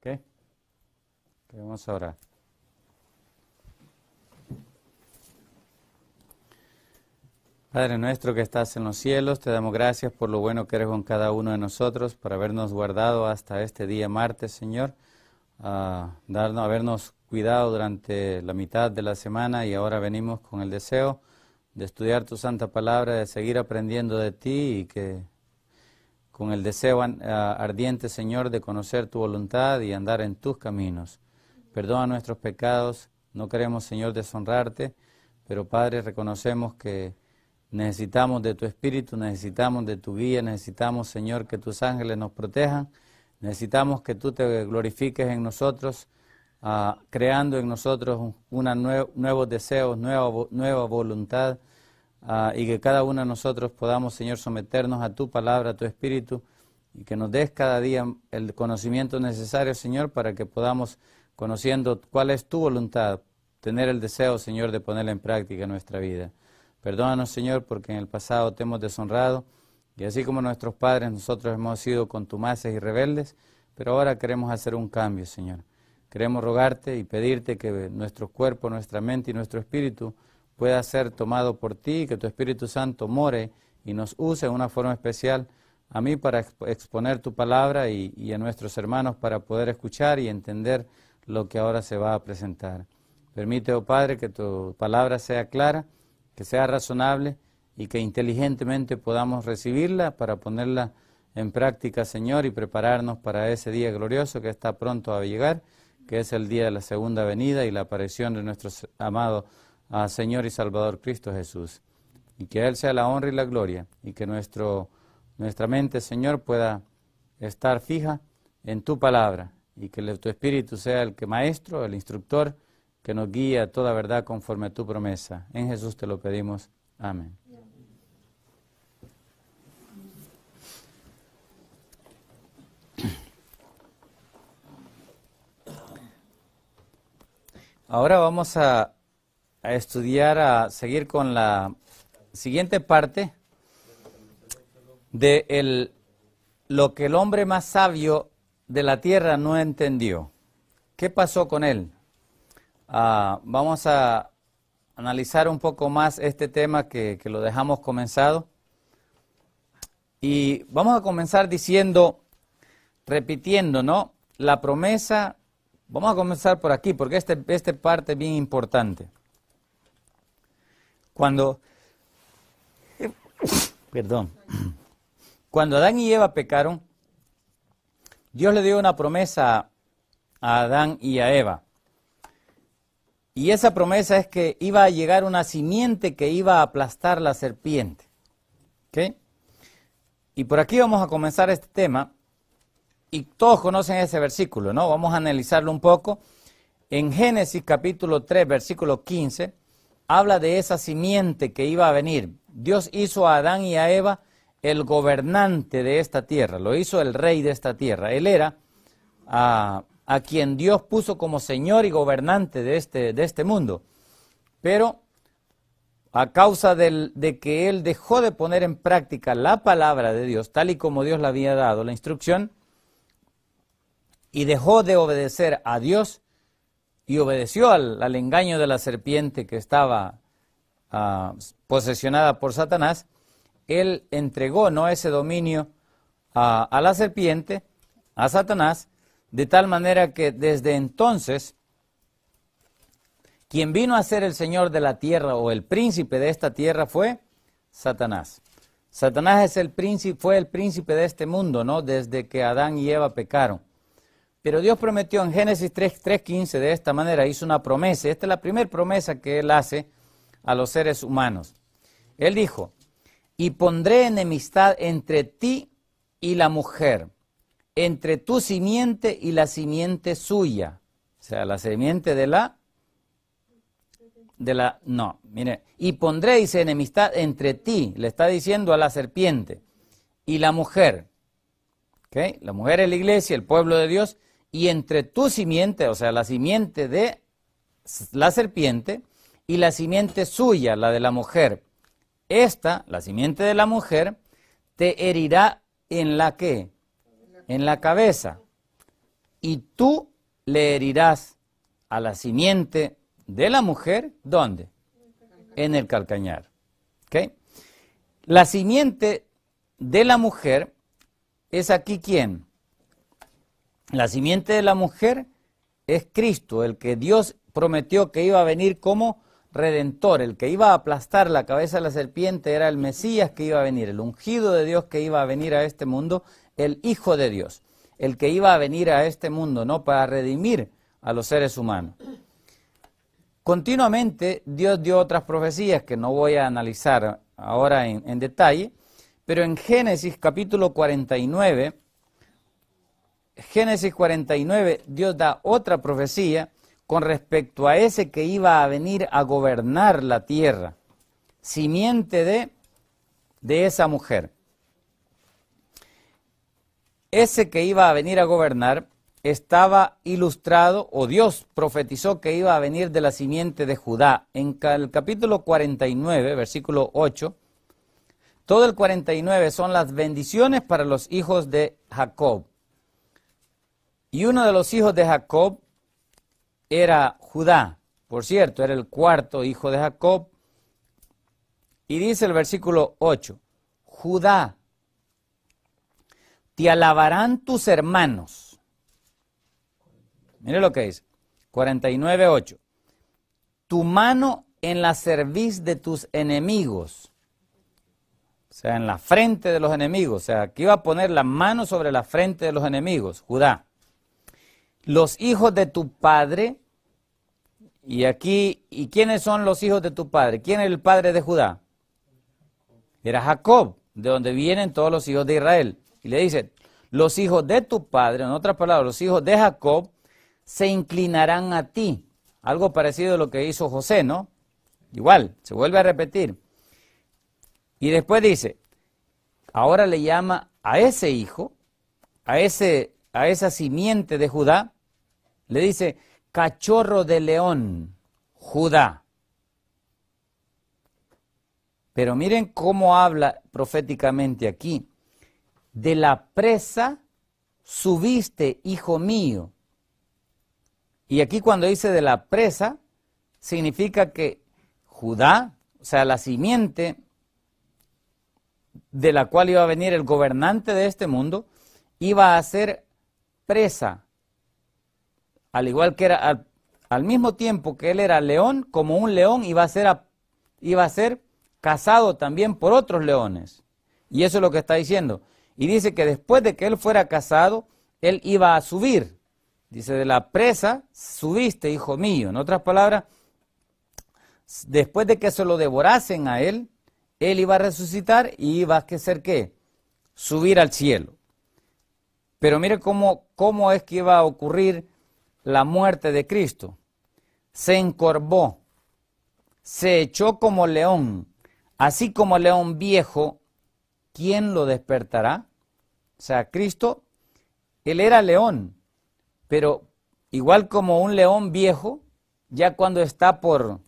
¿Qué? ¿Qué vamos a Padre nuestro que estás en los cielos, te damos gracias por lo bueno que eres con cada uno de nosotros, por habernos guardado hasta este día martes, Señor, a darnos, habernos cuidado durante la mitad de la semana y ahora venimos con el deseo de estudiar tu santa palabra, de seguir aprendiendo de ti y que con el deseo ah, ardiente, Señor, de conocer tu voluntad y andar en tus caminos. Perdona nuestros pecados, no queremos, Señor, deshonrarte, pero Padre, reconocemos que necesitamos de tu Espíritu, necesitamos de tu guía, necesitamos, Señor, que tus ángeles nos protejan, necesitamos que tú te glorifiques en nosotros, ah, creando en nosotros nuevos deseos, nueva voluntad Ah, y que cada uno de nosotros podamos, Señor, someternos a tu palabra, a tu espíritu, y que nos des cada día el conocimiento necesario, Señor, para que podamos, conociendo cuál es tu voluntad, tener el deseo, Señor, de ponerla en práctica en nuestra vida. Perdónanos, Señor, porque en el pasado te hemos deshonrado, y así como nuestros padres, nosotros hemos sido contumaces y rebeldes, pero ahora queremos hacer un cambio, Señor. Queremos rogarte y pedirte que nuestro cuerpo, nuestra mente y nuestro espíritu pueda ser tomado por ti, que tu Espíritu Santo more y nos use de una forma especial a mí para exponer tu palabra y, y, a nuestros hermanos para poder escuchar y entender lo que ahora se va a presentar. Permite, oh Padre, que tu palabra sea clara, que sea razonable y que inteligentemente podamos recibirla para ponerla en práctica, Señor, y prepararnos para ese día glorioso que está pronto a llegar, que es el día de la segunda venida y la aparición de nuestro amado a Señor y Salvador Cristo Jesús. Y que Él sea la honra y la gloria, y que nuestro, nuestra mente, Señor, pueda estar fija en tu palabra, y que tu Espíritu sea el que maestro, el instructor, que nos guía a toda verdad conforme a tu promesa. En Jesús te lo pedimos. Amén. Ahora vamos a a estudiar, a seguir con la siguiente parte de lo que el hombre más sabio de la tierra no entendió. ¿Qué pasó con él? Ah, vamos a analizar un poco más este tema que, lo dejamos comenzado. Y vamos a comenzar diciendo, repitiendo, ¿no? La promesa, vamos a comenzar por aquí, porque esta este parte es bien importante. Cuando, eh, perdón, cuando Adán y Eva pecaron, Dios le dio una promesa a Adán y a Eva. Y esa promesa es que iba a llegar una simiente que iba a aplastar la serpiente. ¿Okay? Y por aquí vamos a comenzar este tema. Y todos conocen ese versículo, ¿no? Vamos a analizarlo un poco. En Génesis capítulo 3, versículo 15, habla de esa simiente que iba a venir. Dios hizo a Adán y a Eva el gobernante de esta tierra, lo hizo el rey de esta tierra. Él era a, quien Dios puso como señor y gobernante de este, de este mundo. Pero a causa de que él dejó de poner en práctica la palabra de Dios, tal y como Dios le había dado la instrucción, y dejó de obedecer a Dios, y obedeció al, engaño de la serpiente que estaba ah, posesionada por Satanás, él entregó no ese dominio a, la serpiente, a Satanás, de tal manera que desde entonces quien vino a ser el Señor de la tierra o el príncipe de esta tierra fue Satanás. Satanás es el príncipe, fue el príncipe de este mundo, ¿no? Desde que Adán y Eva pecaron. Pero Dios prometió en Génesis 3.15 de esta manera, hizo una promesa. Esta es la primera promesa que Él hace a los seres humanos. Él dijo, y pondré enemistad entre ti y la mujer, entre tu simiente y la simiente suya. O sea, la simiente de la... De la... No, mire. Y pondré, dice, enemistad entre ti, le está diciendo a la serpiente, y la mujer. ¿Okay? La mujer es la iglesia, el pueblo de Dios y entre tu simiente, o sea, la simiente de la serpiente, y la simiente suya, la de la mujer. Esta, la simiente de la mujer, te herirá en la qué? En la cabeza. Y tú le herirás a la simiente de la mujer, ¿dónde? En el calcañar. ¿Ok? La simiente de la mujer es aquí quién? La simiente de la mujer es Cristo, el que Dios prometió que iba a venir como redentor, el que iba a aplastar la cabeza de la serpiente era el Mesías que iba a venir, el ungido de Dios que iba a venir a este mundo, el Hijo de Dios, el que iba a venir a este mundo, ¿no? Para redimir a los seres humanos. Continuamente Dios dio otras profecías que no voy a analizar ahora en, detalle, pero en Génesis capítulo 49, Génesis 49, Dios da otra profecía con respecto a ese que iba a venir a gobernar la tierra, simiente de, de esa mujer. Ese que iba a venir a gobernar estaba ilustrado, o Dios profetizó que iba a venir de la simiente de Judá. En el capítulo 49, versículo 8, todo el 49 son las bendiciones para los hijos de Jacob. Y uno de los hijos de Jacob era Judá. Por cierto, era el cuarto hijo de Jacob. Y dice el versículo 8, Judá, te alabarán tus hermanos. Mire lo que dice, 49.8, tu mano en la cerviz de tus enemigos, o sea, en la frente de los enemigos, o sea, aquí va a poner la mano sobre la frente de los enemigos, Judá los hijos de tu padre, y aquí, ¿y quiénes son los hijos de tu padre? ¿Quién es el padre de Judá? Era Jacob, de donde vienen todos los hijos de Israel. Y le dice, los hijos de tu padre, en otras palabras, los hijos de Jacob, se inclinarán a ti. Algo parecido a lo que hizo José, ¿no? Igual, se vuelve a repetir. Y después dice, ahora le llama a ese hijo, a, ese, a esa simiente de Judá, le dice, cachorro de león, Judá. Pero miren cómo habla proféticamente aquí. De la presa subiste, hijo mío. Y aquí cuando dice de la presa, significa que Judá, o sea, la simiente de la cual iba a venir el gobernante de este mundo, iba a ser presa al igual que era al, mismo tiempo que él era león, como un león iba a ser iba a ser cazado también por otros leones. Y eso es lo que está diciendo. Y dice que después de que él fuera cazado, él iba a subir. Dice, de la presa subiste, hijo mío. En otras palabras, después de que se lo devorasen a él, él iba a resucitar y iba a ser qué? Subir al cielo. Pero mire cómo, cómo es que iba a ocurrir la muerte de Cristo, se encorvó, se echó como león, así como león viejo, ¿quién lo despertará? O sea, Cristo, él era león, pero igual como un león viejo, ya cuando está por,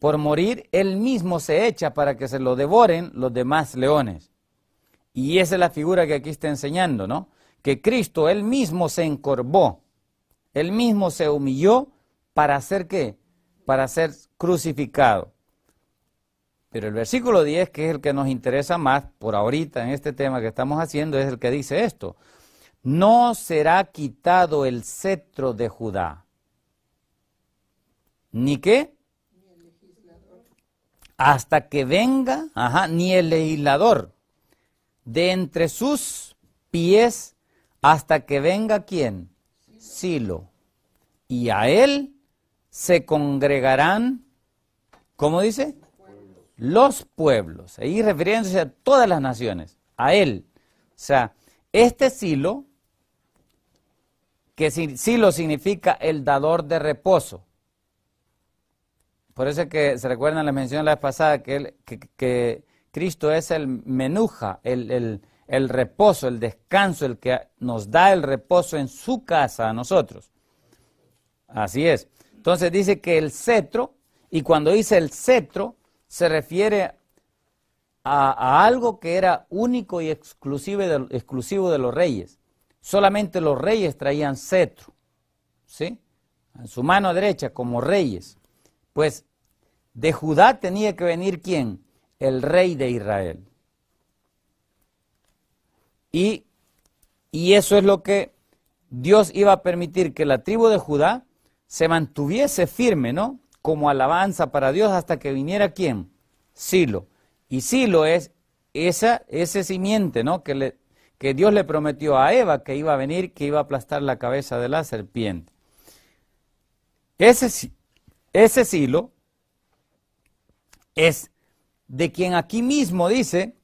por morir, él mismo se echa para que se lo devoren los demás leones. Y esa es la figura que aquí está enseñando, ¿no? Que Cristo, él mismo se encorvó. Él mismo se humilló para hacer qué? Para ser crucificado. Pero el versículo 10, que es el que nos interesa más por ahorita en este tema que estamos haciendo, es el que dice esto. No será quitado el cetro de Judá. ¿Ni qué? Hasta que venga, ajá, ni el legislador. De entre sus pies hasta que venga quién? Silo, y a él se congregarán, ¿cómo dice? Los pueblos, ahí refiriéndose a todas las naciones, a él. O sea, este Silo, que Silo significa el dador de reposo. Por eso es que se recuerdan las menciones la vez pasada que, que, Cristo es el menuja, el el reposo, el descanso, el que nos da el reposo en su casa a nosotros. Así es. Entonces dice que el cetro, y cuando dice el cetro, se refiere a, algo que era único y exclusivo de, exclusivo de los reyes. Solamente los reyes traían cetro, ¿sí? En su mano derecha, como reyes. Pues de Judá tenía que venir quién? El rey de Israel. Y, eso es lo que Dios iba a permitir que la tribu de Judá se mantuviese firme, ¿no? Como alabanza para Dios hasta que viniera quién? Silo. Y Silo es esa, ese simiente, ¿no? Que, le, que Dios le prometió a Eva que iba a venir, que iba a aplastar la cabeza de la serpiente. Ese, ese Silo es de quien aquí mismo dice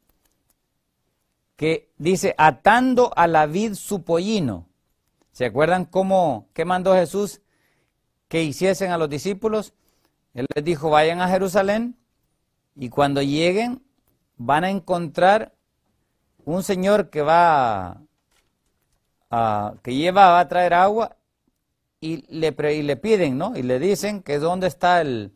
que dice, atando a la vid su pollino. ¿Se acuerdan cómo, qué mandó Jesús que hiciesen a los discípulos? Él les dijo, vayan a Jerusalén y cuando lleguen van a encontrar un señor que va a, que lleva a traer agua y le, le piden, ¿no? Y le dicen que dónde está el,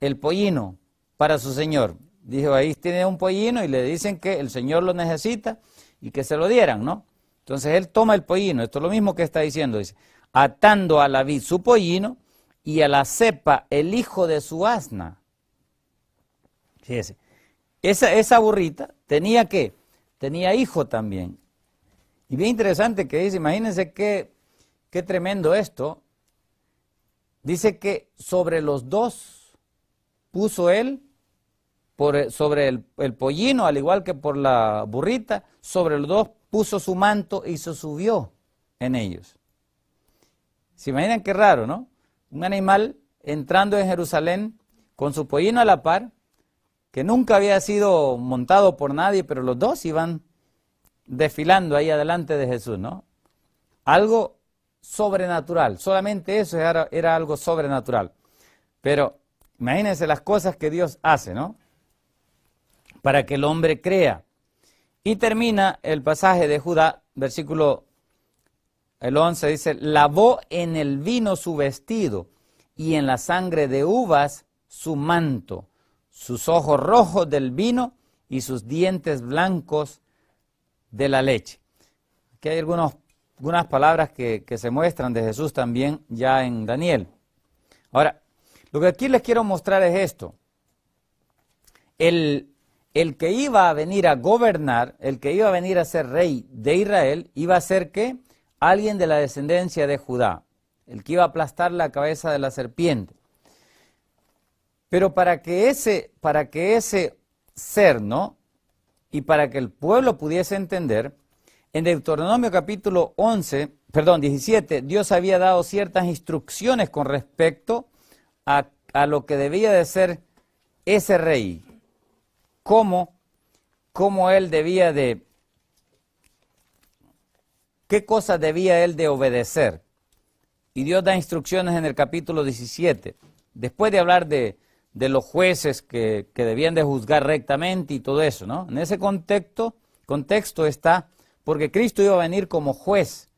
el pollino para su señor. Dijo, ahí tiene un pollino y le dicen que el señor lo necesita y que se lo dieran, ¿no? Entonces él toma el pollino, esto es lo mismo que está diciendo, dice, atando a la vid su pollino y a la cepa el hijo de su asna. Fíjese, esa, esa burrita tenía que, tenía hijo también. Y bien interesante que dice, imagínense qué, qué tremendo esto. Dice que sobre los dos puso él eh, sobre el, pollino, al igual que por la burrita, sobre los dos puso su manto y se subió en ellos. ¿Se imaginan qué raro, no? Un animal entrando en Jerusalén con su pollino a la par, que nunca había sido montado por nadie, pero los dos iban desfilando ahí adelante de Jesús, ¿no? Algo sobrenatural, solamente eso era algo sobrenatural. Pero imagínense las cosas que Dios hace, ¿no? para que el hombre crea. Y termina el pasaje de Judá, versículo el 11, dice, lavó en el vino su vestido y en la sangre de uvas su manto, sus ojos rojos del vino y sus dientes blancos de la leche. Aquí hay algunos, algunas palabras que, que se muestran de Jesús también ya en Daniel. Ahora, lo que aquí les quiero mostrar es esto. El el que iba a venir a gobernar, el que iba a venir a ser rey de Israel, iba a ser que alguien de la descendencia de Judá, el que iba a aplastar la cabeza de la serpiente. Pero para que ese, para que ese ser, ¿no? Y para que el pueblo pudiese entender, en Deuteronomio capítulo 11, perdón, 17, Dios había dado ciertas instrucciones con respecto a lo que debía de ser ese rey, cómo, cómo él debía de, qué cosas debía él de obedecer. Y Dios da instrucciones en el capítulo 17, después de hablar de, de los jueces que, debían de juzgar rectamente y todo eso, ¿no? En ese contexto, contexto está, porque Cristo iba a venir como juez,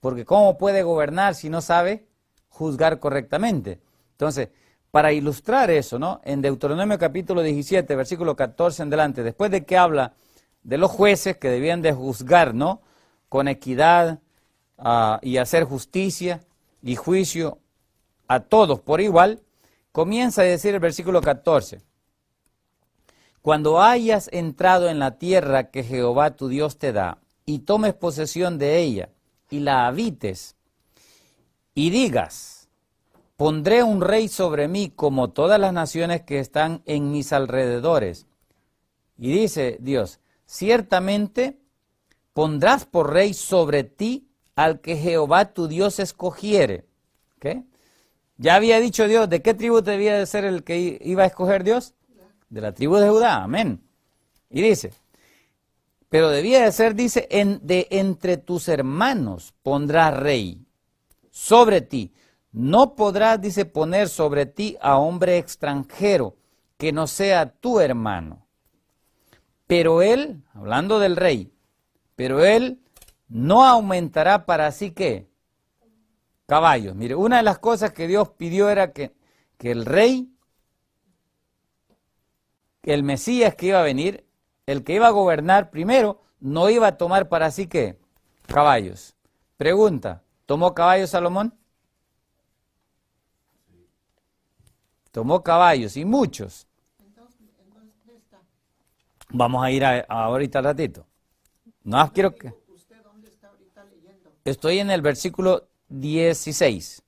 porque ¿cómo puede gobernar si no sabe juzgar correctamente? Entonces, para ilustrar eso, ¿no? En Deuteronomio capítulo 17, versículo 14 en delante, después de que habla de los jueces que debían de juzgar, ¿no? Con equidad ah, y hacer justicia y juicio a todos por igual, comienza a decir el versículo 14. Cuando hayas entrado en la tierra que Jehová tu Dios te da, y tomes posesión de ella, y la habites, y digas, Pondré un rey sobre mí como todas las naciones que están en mis alrededores. Y dice Dios, ciertamente pondrás por rey sobre ti al que Jehová tu Dios escogiere. ¿qué Ya había dicho Dios, ¿de qué tribu debía de ser el que iba a escoger Dios? De la tribu de Judá, amén. Y dice, pero debía de ser, dice, de entre tus hermanos pondrás rey sobre ti. No podrás, dice, poner sobre ti a hombre extranjero que no sea tu hermano. Pero él, hablando del rey, pero él no aumentará para sí que Caballos. Mire, una de las cosas que Dios pidió era que, que el rey, el Mesías que iba a venir, el que iba a gobernar primero, no iba a tomar para sí que Caballos. Pregunta, ¿tomó caballos Salomón? tomó caballos y muchos. Vamos a ir a, ahorita ratito. No quiero que... Estoy en el versículo 16.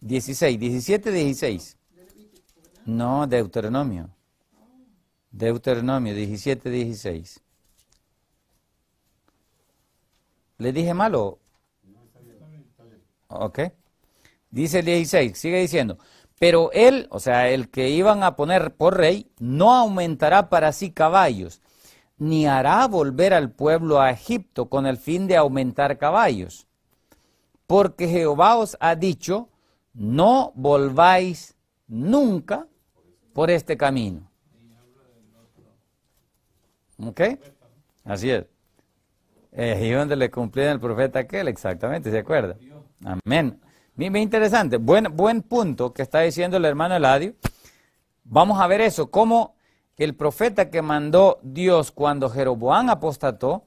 16, 17, 16. No, Deuteronomio. Deuteronomio 17, 16. ¿Le dije malo? Ok. Dice el 16, sigue diciendo. Pero él, o sea, el que iban a poner por rey, no aumentará para sí caballos, ni hará volver al pueblo a Egipto con el fin de aumentar caballos. Porque Jehová os ha dicho, no volváis nunca por este camino. ¿Ok? Así es. Eh, y donde le cumplían el profeta aquel, exactamente, ¿se acuerda? Amén. Bien, interesante. Buen, buen punto que está diciendo el hermano Eladio. Vamos a ver eso. Cómo el profeta que mandó Dios cuando Jeroboán apostató,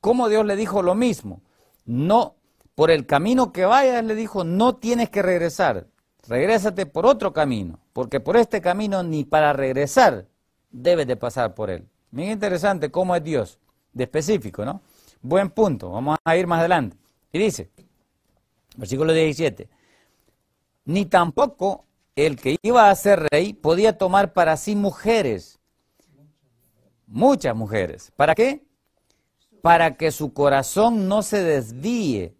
cómo Dios le dijo lo mismo. No, por el camino que vayas, le dijo, no tienes que regresar. Regrésate por otro camino, porque por este camino ni para regresar debes de pasar por él. Bien interesante cómo es Dios, de específico, ¿no? Buen punto, vamos a ir más adelante. Y dice, Versículo 17. Ni tampoco el que iba a ser rey podía tomar para sí mujeres, muchas mujeres. ¿Para qué? Para que su corazón no se desvíe,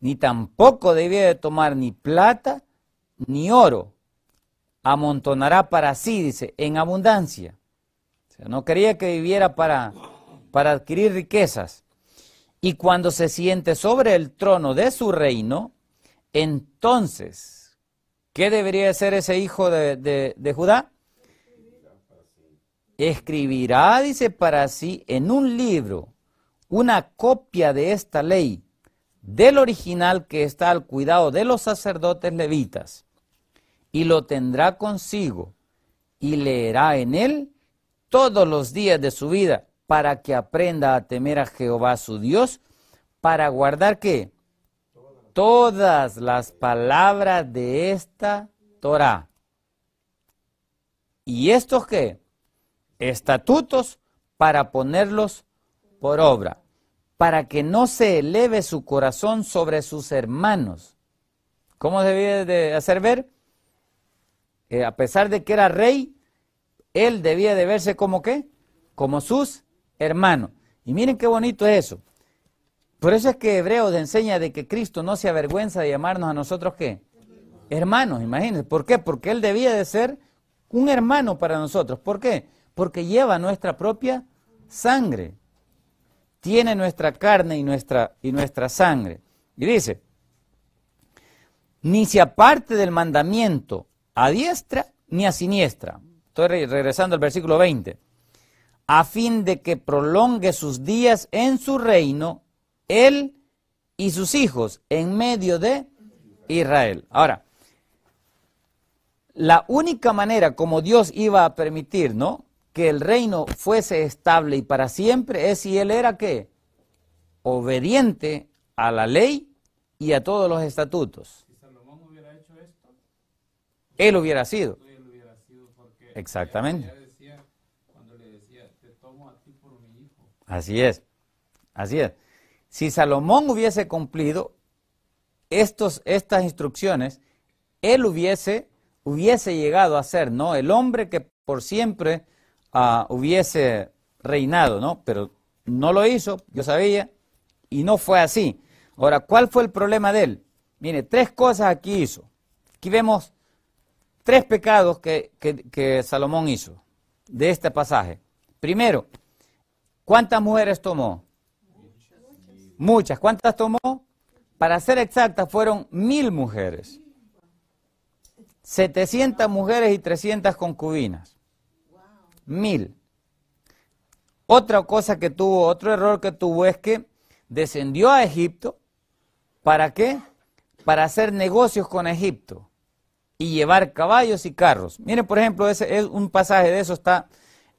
ni tampoco debía de tomar ni plata ni oro. Amontonará para sí, dice, en abundancia. no quería que viviera para, para adquirir riquezas, y cuando se siente sobre el trono de su reino, entonces, ¿qué debería hacer ese hijo de, de Judá? Escribirá, dice, para sí en un libro una copia de esta ley, del original que está al cuidado de los sacerdotes levitas, y lo tendrá consigo, y leerá en él todos los días de su vida para que aprenda a temer a Jehová su Dios, para guardar qué? Todas las palabras de esta Torah. ¿Y estos qué? Estatutos para ponerlos por obra, para que no se eleve su corazón sobre sus hermanos. ¿Cómo debía de hacer ver? Eh, a pesar de que era rey, él debía de verse como qué? Como sus hermano. Y miren qué bonito es eso. Por eso es que Hebreos enseña de que Cristo no se avergüenza de llamarnos a nosotros qué? Hermanos, imagínense. ¿Por qué? Porque Él debía de ser un hermano para nosotros. ¿Por qué? Porque lleva nuestra propia sangre. Tiene nuestra carne y nuestra, y nuestra sangre. Y dice, ni se aparte del mandamiento a diestra ni a siniestra. Estoy regresando al versículo 20 a fin de que prolongue sus días en su reino, él y sus hijos en medio de Israel. Ahora, la única manera como Dios iba a permitir, ¿no? Que el reino fuese estable y para siempre es si él era qué? Obediente a la ley y a todos los estatutos. Si Salomón hubiera hecho esto, él hubiera sido. Él hubiera sido porque Exactamente. Así es, así es. Si Salomón hubiese cumplido estos, estas instrucciones, él hubiese, hubiese llegado a ser, ¿no? El hombre que por siempre ah, hubiese reinado, ¿no? Pero no lo hizo, yo sabía, y no fue así. Ahora, ¿cuál fue el problema de él? Mire, tres cosas aquí hizo. Aquí vemos tres pecados que Salomón hizo de este pasaje. Primero, ¿Cuántas mujeres tomó? Muchas. ¿Cuántas tomó? Para ser exactas, fueron mil mujeres. 700 mujeres y 300 concubinas. Mil. Otra cosa que tuvo, otro error que tuvo es que descendió a Egipto. ¿Para qué? Para hacer negocios con Egipto y llevar caballos y carros. Miren, por ejemplo, ese es un pasaje de eso está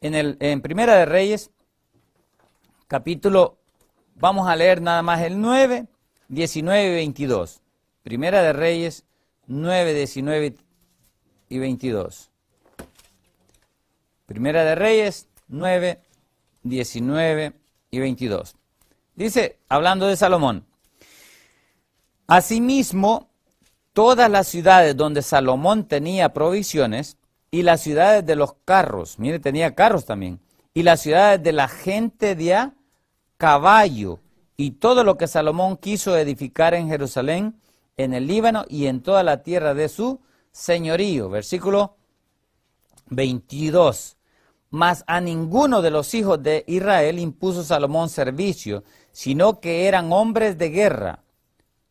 en, el, en Primera de Reyes capítulo, vamos a leer nada más el 9, 19 y 22. Primera de Reyes 9, 19 y 22. Primera de Reyes 9, 19 y 22. Dice, hablando de Salomón, asimismo, todas las ciudades donde Salomón tenía provisiones y las ciudades de los carros, mire, tenía carros también, y las ciudades de la gente de a caballo y todo lo que Salomón quiso edificar en Jerusalén, en el Líbano y en toda la tierra de su señorío. Versículo 22. Mas a ninguno de los hijos de Israel impuso Salomón servicio, sino que eran hombres de guerra,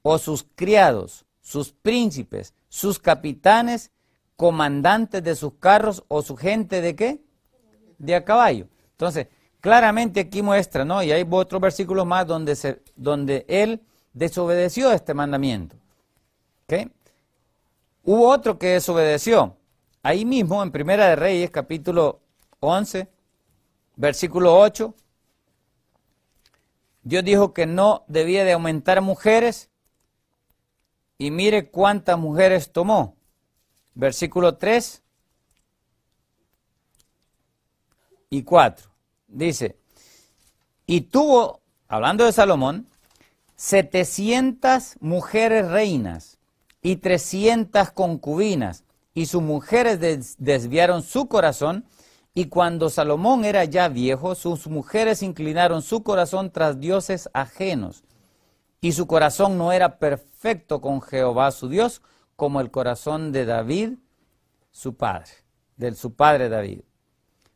o sus criados, sus príncipes, sus capitanes, comandantes de sus carros, o su gente de qué? De a caballo. Entonces, claramente aquí muestra, ¿no? Y hay otros versículos más donde, donde él desobedeció este mandamiento. ¿Ok? Hubo otro que desobedeció. Ahí mismo, en Primera de Reyes, capítulo 11, versículo 8, Dios dijo que no debía de aumentar mujeres y mire cuántas mujeres tomó. Versículo 3 y 4. Dice, y tuvo, hablando de Salomón, 700 mujeres reinas y 300 concubinas, y sus mujeres desviaron su corazón, y cuando Salomón era ya viejo, sus mujeres inclinaron su corazón tras dioses ajenos, y su corazón no era perfecto con Jehová su Dios, como el corazón de David, su padre, del su padre David.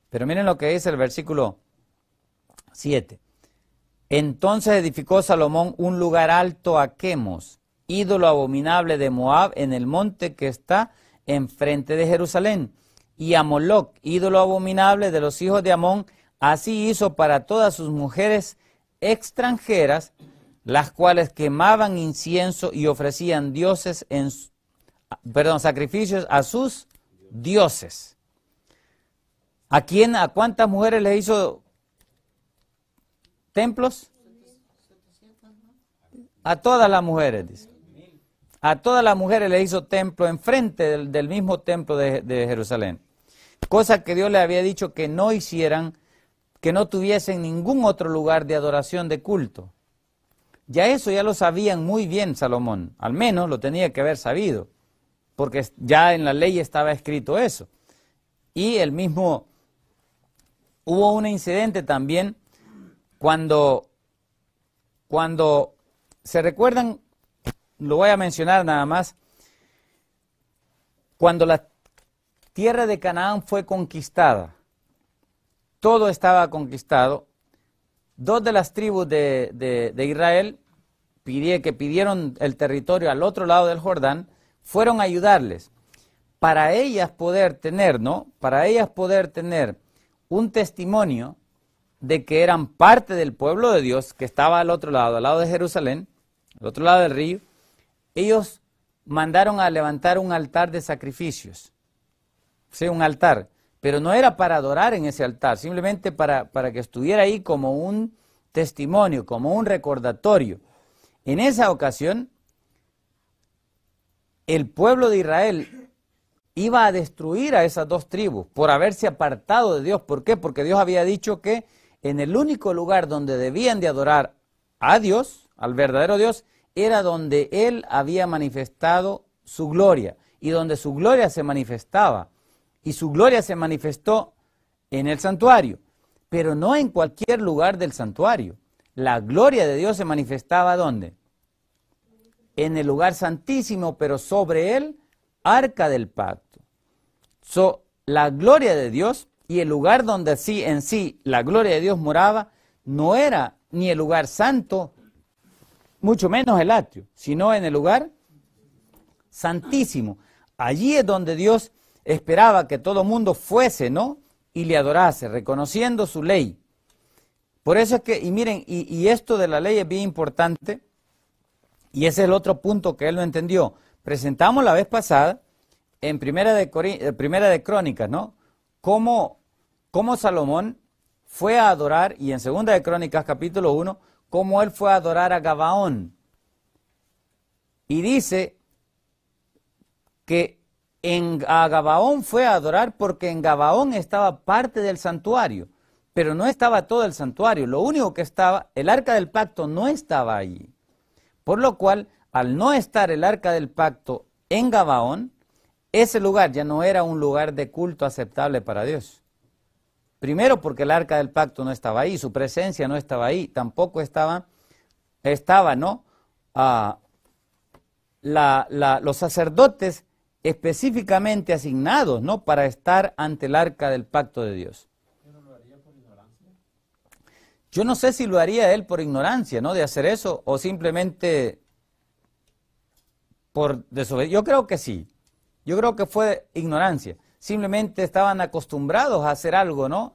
Pero miren lo que dice el versículo 7. Entonces edificó Salomón un lugar alto a Quemos, ídolo abominable de Moab, en el monte que está enfrente de Jerusalén, y a Moloc, ídolo abominable de los hijos de Amón, así hizo para todas sus mujeres extranjeras, las cuales quemaban incienso y ofrecían dioses en, perdón, sacrificios a sus dioses. ¿A quién, a cuántas mujeres le hizo templos a todas las mujeres, dice. A todas las mujeres le hizo templo enfrente del, mismo templo de, de Jerusalén. Cosa que Dios le había dicho que no hicieran, que no tuviesen ningún otro lugar de adoración de culto. Ya eso ya lo sabían muy bien Salomón, al menos lo tenía que haber sabido, porque ya en la ley estaba escrito eso. Y el mismo, hubo un incidente también cuando, cuando se recuerdan, lo voy a mencionar nada más, cuando la tierra de Canaán fue conquistada, todo estaba conquistado, dos de las tribus de, de, Israel que pidieron el territorio al otro lado del Jordán, fueron a ayudarles para ellas poder tener, ¿no? Para ellas poder tener un testimonio de que eran parte del pueblo de Dios que estaba al otro lado, al lado de Jerusalén, al otro lado del río, ellos mandaron a levantar un altar de sacrificios. sea un altar. Pero no era para adorar en ese altar, simplemente para, para que estuviera ahí como un testimonio, como un recordatorio. En esa ocasión, el pueblo de Israel iba a destruir a esas dos tribus por haberse apartado de Dios. ¿Por qué? Porque Dios había dicho que en el único lugar donde debían de adorar a Dios, al verdadero Dios, era donde Él había manifestado su gloria y donde su gloria se manifestaba. Y su gloria se manifestó en el santuario, pero no en cualquier lugar del santuario. La gloria de Dios se manifestaba ¿dónde? En el lugar santísimo, pero sobre él, arca del pacto. So, la gloria de Dios y el lugar donde sí, en sí la gloria de Dios moraba no era ni el lugar santo, mucho menos el atrio, sino en el lugar santísimo. Allí es donde Dios esperaba que todo mundo fuese, ¿no? Y le adorase, reconociendo su ley. Por eso es que, y miren, y, esto de la ley es bien importante, y ese es el otro punto que él no entendió. Presentamos la vez pasada, en Primera de, eh, Primera de Crónicas, ¿no? cómo, Salomón fue a adorar, y en Segunda de Crónicas capítulo 1, cómo él fue a adorar a Gabaón. Y dice que en, a Gabaón fue a adorar porque en Gabaón estaba parte del santuario, pero no estaba todo el santuario. Lo único que estaba, el arca del pacto no estaba allí. Por lo cual, al no estar el arca del pacto en Gabaón, ese lugar ya no era un lugar de culto aceptable para Dios. Primero porque el arca del pacto no estaba ahí, su presencia no estaba ahí, tampoco estaba, estaba, ¿no? Ah, los sacerdotes específicamente asignados, ¿no? Para estar ante el arca del pacto de Dios. lo haría por ignorancia? Yo no sé si lo haría él por ignorancia, ¿no? De hacer eso o simplemente por desobediencia. Yo creo que sí. Yo creo que fue ignorancia. Simplemente estaban acostumbrados a hacer algo, ¿no?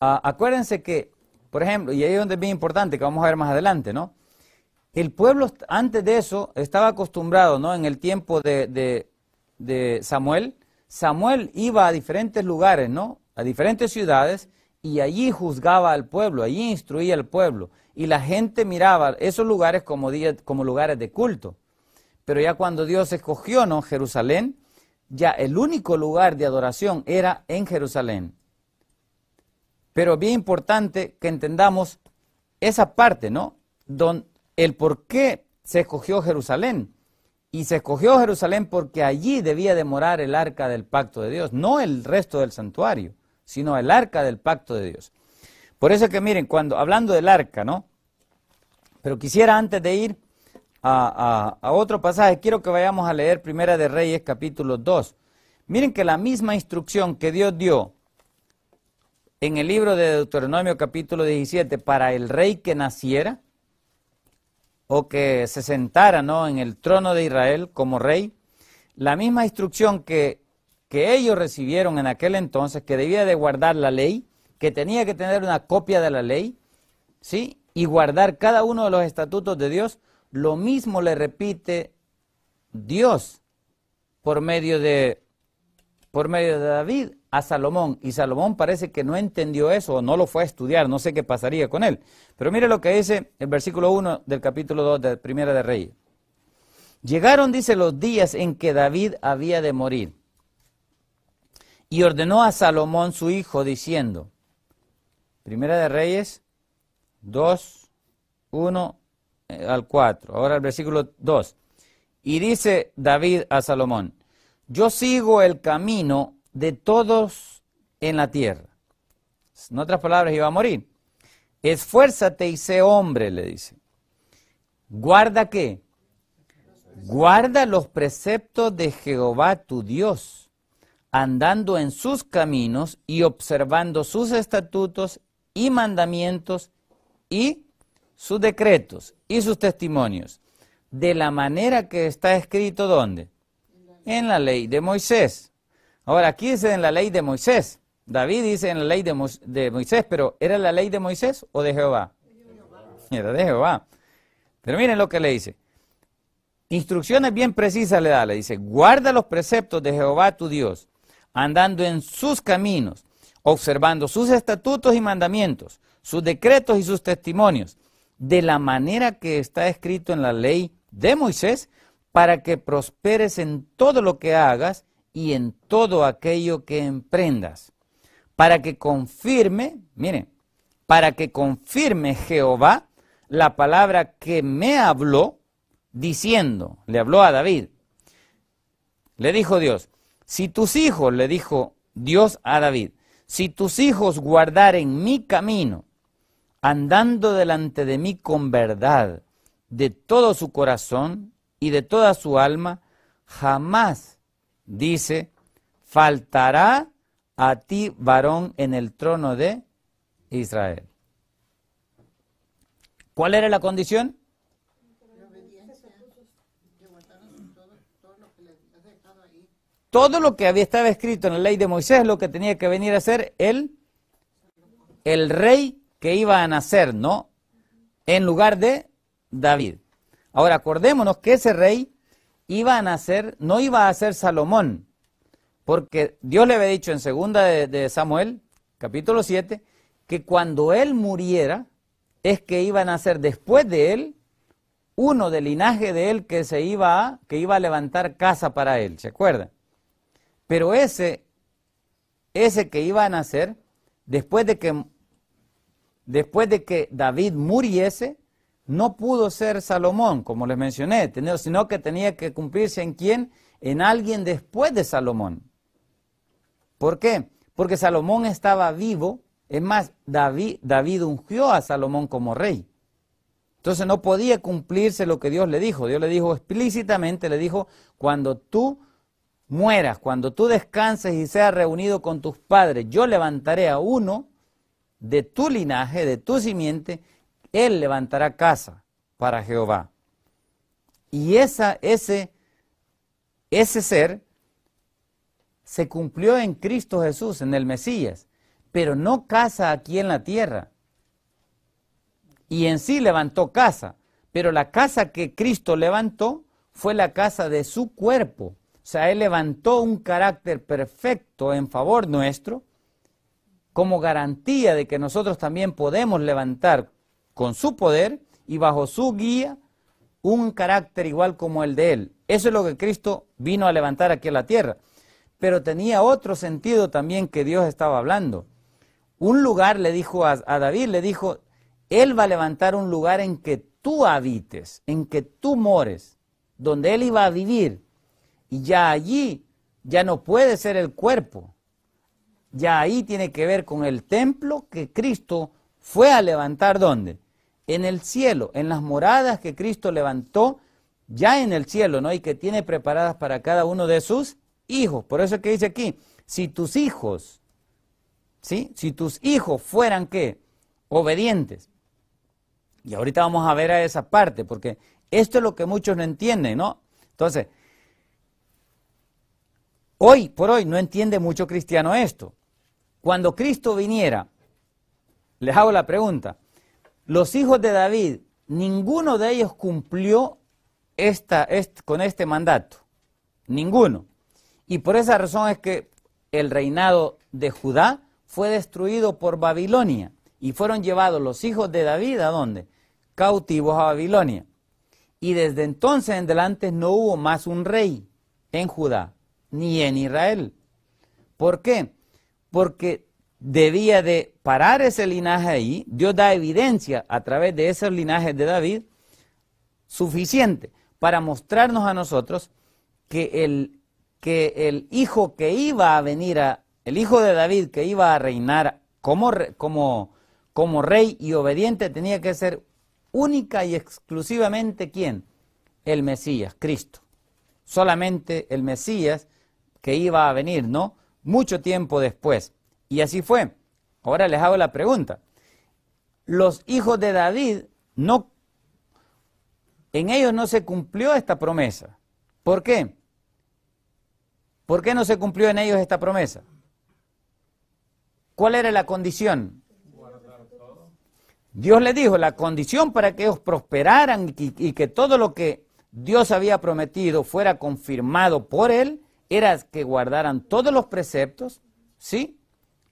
Ah, acuérdense que, por ejemplo, y ahí es donde es bien importante, que vamos a ver más adelante, ¿no? El pueblo antes de eso estaba acostumbrado, ¿no? En el tiempo de, de, Samuel, Samuel iba a diferentes lugares, ¿no? A diferentes ciudades y allí juzgaba al pueblo, allí instruía al pueblo. Y la gente miraba esos lugares como, como lugares de culto. Pero ya cuando Dios escogió ¿no? Jerusalén, ya el único lugar de adoración era en Jerusalén. Pero bien importante que entendamos esa parte, ¿no? Don, el por qué se escogió Jerusalén. Y se escogió Jerusalén porque allí debía demorar el arca del pacto de Dios, no el resto del santuario, sino el arca del pacto de Dios. Por eso que miren, cuando hablando del arca, ¿no? Pero quisiera antes de ir a, otro pasaje, quiero que vayamos a leer Primera de Reyes capítulo 2. Miren que la misma instrucción que Dios dio en el libro de Deuteronomio capítulo 17 para el rey que naciera o que se sentara en el trono de Israel como rey, la misma instrucción que, que ellos recibieron en aquel entonces, que debía de guardar la ley, que tenía que tener una copia de la ley, ¿sí? y guardar cada uno de los estatutos de Dios, lo mismo le repite Dios por medio de, por medio de David a Salomón. Y Salomón parece que no entendió eso o no lo fue a estudiar. No sé qué pasaría con él. Pero mire lo que dice el versículo 1 del capítulo 2 de Primera de Reyes. Llegaron, dice, los días en que David había de morir. Y ordenó a Salomón su hijo diciendo, Primera de Reyes 2, 1 eh, al 4. Ahora el versículo 2. Y dice David a Salomón, yo sigo el camino de todos en la tierra. En otras palabras, iba a morir. Esfuérzate y sé hombre, le dice. ¿Guarda qué? Guarda los preceptos de Jehová tu Dios, andando en sus caminos y observando sus estatutos y mandamientos y sus decretos y sus testimonios de la manera que está escrito ¿dónde? En la ley de Moisés. Ahora, aquí dice en la ley de Moisés. David dice en la ley de, Moisés, pero ¿era la ley de Moisés o de Jehová? Era de Jehová. Pero miren lo que le dice. Instrucciones bien precisas le da, le dice, guarda los preceptos de Jehová tu Dios, andando en sus caminos, observando sus estatutos y mandamientos, sus decretos y sus testimonios, de la manera que está escrito en la ley de Moisés, para que prosperes en todo lo que hagas y en todo aquello que emprendas, para que confirme, mire, para que confirme Jehová la palabra que me habló, diciendo, le habló a David, le dijo Dios, si tus hijos, le dijo Dios a David, si tus hijos guardaren mi camino andando delante de mí con verdad, de todo su corazón y de toda su alma, jamás, dice, faltará a ti varón en el trono de Israel. ¿Cuál era la condición? Todo lo que había estado escrito en la ley de Moisés, lo que tenía que venir a ser el, el rey que iba a nacer, ¿no? En lugar de David. Ahora acordémonos que ese rey iba a nacer, no iba a ser Salomón, porque Dios le había dicho en segunda de, Samuel, capítulo 7, que cuando él muriera, es que iba a nacer después de él uno del linaje de él que se iba a, que iba a levantar casa para él, ¿se acuerdan? Pero ese, ese que iba a nacer, después de que después de que David muriese, no pudo ser Salomón, como les mencioné, sino que tenía que cumplirse en quién, en alguien después de Salomón. ¿Por qué? Porque Salomón estaba vivo, es más, David, David ungió a Salomón como rey. Entonces no podía cumplirse lo que Dios le dijo. Dios le dijo explícitamente, le dijo, cuando tú mueras, cuando tú descanses y seas reunido con tus padres, yo levantaré a uno de tu linaje, de tu simiente, él levantará casa para Jehová. Y esa, ese, ese ser se cumplió en Cristo Jesús, en el Mesías, pero no casa aquí en la tierra. Y en sí levantó casa, pero la casa que Cristo levantó fue la casa de su cuerpo. O sea, Él levantó un carácter perfecto en favor nuestro como garantía de que nosotros también podemos levantar con su poder y bajo su guía un carácter igual como el de él. Eso es lo que Cristo vino a levantar aquí en la tierra. Pero tenía otro sentido también que Dios estaba hablando. Un lugar le dijo a, a David, le dijo, él va a levantar un lugar en que tú habites, en que tú mores, donde él iba a vivir. Y ya allí ya no puede ser el cuerpo, ya ahí tiene que ver con el templo que Cristo fue a levantar ¿dónde? En el cielo, en las moradas que Cristo levantó ya en el cielo, ¿no? Y que tiene preparadas para cada uno de sus hijos. Por eso es que dice aquí, si tus hijos, ¿sí? Si tus hijos fueran qué? Obedientes. Y ahorita vamos a ver a esa parte, porque esto es lo que muchos no entienden, ¿no? Entonces, hoy por hoy no entiende mucho cristiano esto. Cuando Cristo viniera, les hago la pregunta, los hijos de David, ninguno de ellos cumplió con este mandato, ninguno. Y por esa razón es que el reinado de Judá fue destruido por Babilonia y fueron llevados los hijos de David a dónde? Cautivos a Babilonia. Y desde entonces en adelante no hubo más un rey en Judá, ni en Israel. ¿Por qué? porque debía de parar ese linaje ahí. Dios da evidencia a través de esos linajes de David suficiente para mostrarnos a nosotros que el, que el hijo que iba a venir a, el hijo de David que iba a reinar como, como rey y obediente tenía que ser única y exclusivamente quién? El Mesías, Cristo. Solamente el Mesías que iba a venir, ¿no? mucho tiempo después. Y así fue. Ahora les hago la pregunta. Los hijos de David no en ellos no se cumplió esta promesa. ¿Por qué? ¿Por qué no se cumplió en ellos esta promesa? ¿Cuál era la condición? Dios le dijo, la condición para que ellos prosperaran y, que todo lo que Dios había prometido fuera confirmado por él era que guardaran todos los preceptos, ¿sí?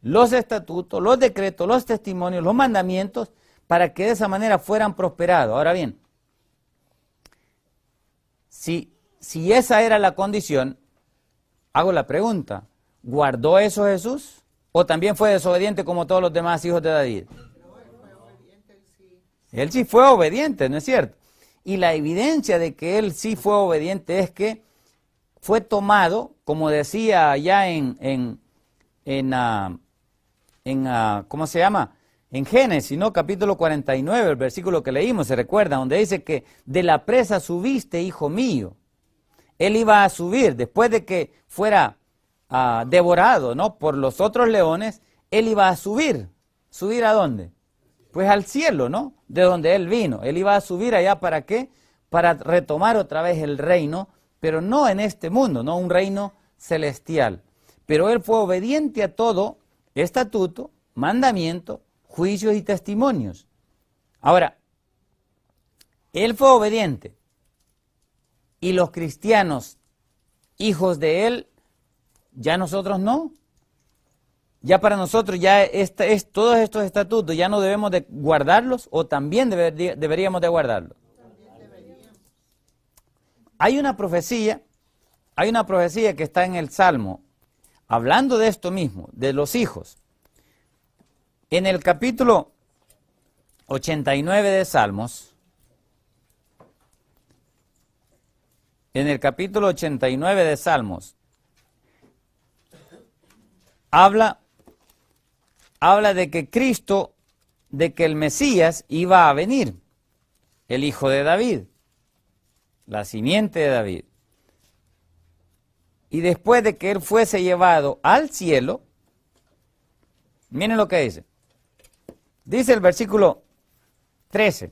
los estatutos, los decretos, los testimonios, los mandamientos, para que de esa manera fueran prosperados. Ahora bien, si, si esa era la condición, hago la pregunta, ¿guardó eso Jesús? ¿O también fue desobediente como todos los demás hijos de David? Él sí fue obediente, ¿no es cierto? Y la evidencia de que él sí fue obediente es que fue tomado, como decía allá en, en, en, ah, ah, ¿cómo se llama? En Génesis, ¿no? Capítulo 49, el versículo que leímos, se recuerda, donde dice que de la presa subiste, hijo mío. Él iba a subir, después de que fuera ah, devorado, ¿no? Por los otros leones, él iba a subir. ¿Subir a dónde? Pues al cielo, ¿no? De donde él vino. Él iba a subir allá para qué? Para retomar otra vez el reino pero no en este mundo, no un reino celestial. Pero él fue obediente a todo estatuto, mandamiento, juicios y testimonios. Ahora, él fue obediente y los cristianos, hijos de él, ya nosotros no. Ya para nosotros ya es, todos estos estatutos ya no debemos de guardarlos o también deberíamos de guardarlos. Hay una profecía, hay una profecía que está en el Salmo, hablando de esto mismo, de los hijos. En el capítulo 89 de Salmos, en el capítulo 89 de Salmos, habla, habla de que Cristo, de que el Mesías iba a venir, el hijo de David la simiente de David. Y después de que él fuese llevado al cielo, miren lo que dice. Dice el versículo 13.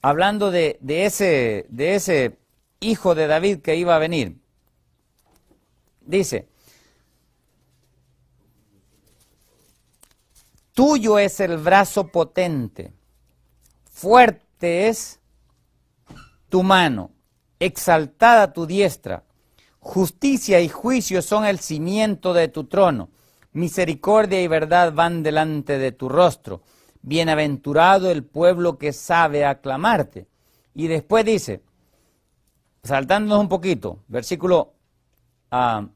Hablando de, de, ese, de ese hijo de David que iba a venir. Dice, tuyo es el brazo potente Fuerte es tu mano, exaltada tu diestra. Justicia y juicio son el cimiento de tu trono. Misericordia y verdad van delante de tu rostro. Bienaventurado el pueblo que sabe aclamarte. Y después dice, saltándonos un poquito, versículo 9. Ah,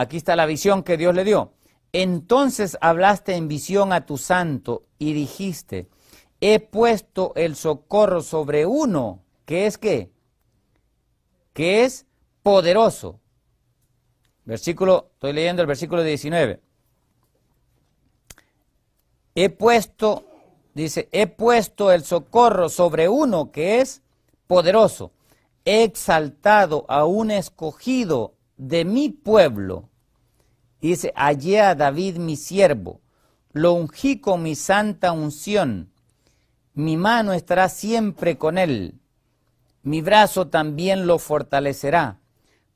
Aquí está la visión que Dios le dio. Entonces hablaste en visión a tu santo y dijiste, he puesto el socorro sobre uno, que es qué? Que es poderoso. Versículo, estoy leyendo el versículo 19. He puesto, dice, he puesto el socorro sobre uno que es poderoso. He exaltado a un escogido de mi pueblo dice, hallé a David mi siervo, lo ungí con mi santa unción, mi mano estará siempre con él, mi brazo también lo fortalecerá,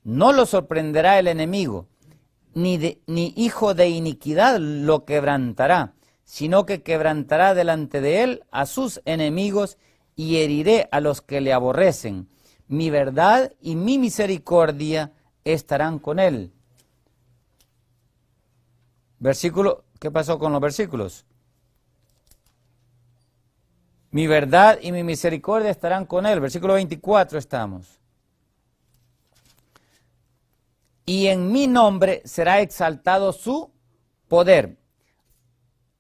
no lo sorprenderá el enemigo, ni, ni hijo de iniquidad lo quebrantará, sino que quebrantará delante de él a sus enemigos y heriré a los que le aborrecen. Mi verdad y mi misericordia estarán con él Versículo, ¿qué pasó con los versículos? Mi verdad y mi misericordia estarán con él. Versículo 24 estamos. Y en mi nombre será exaltado su poder.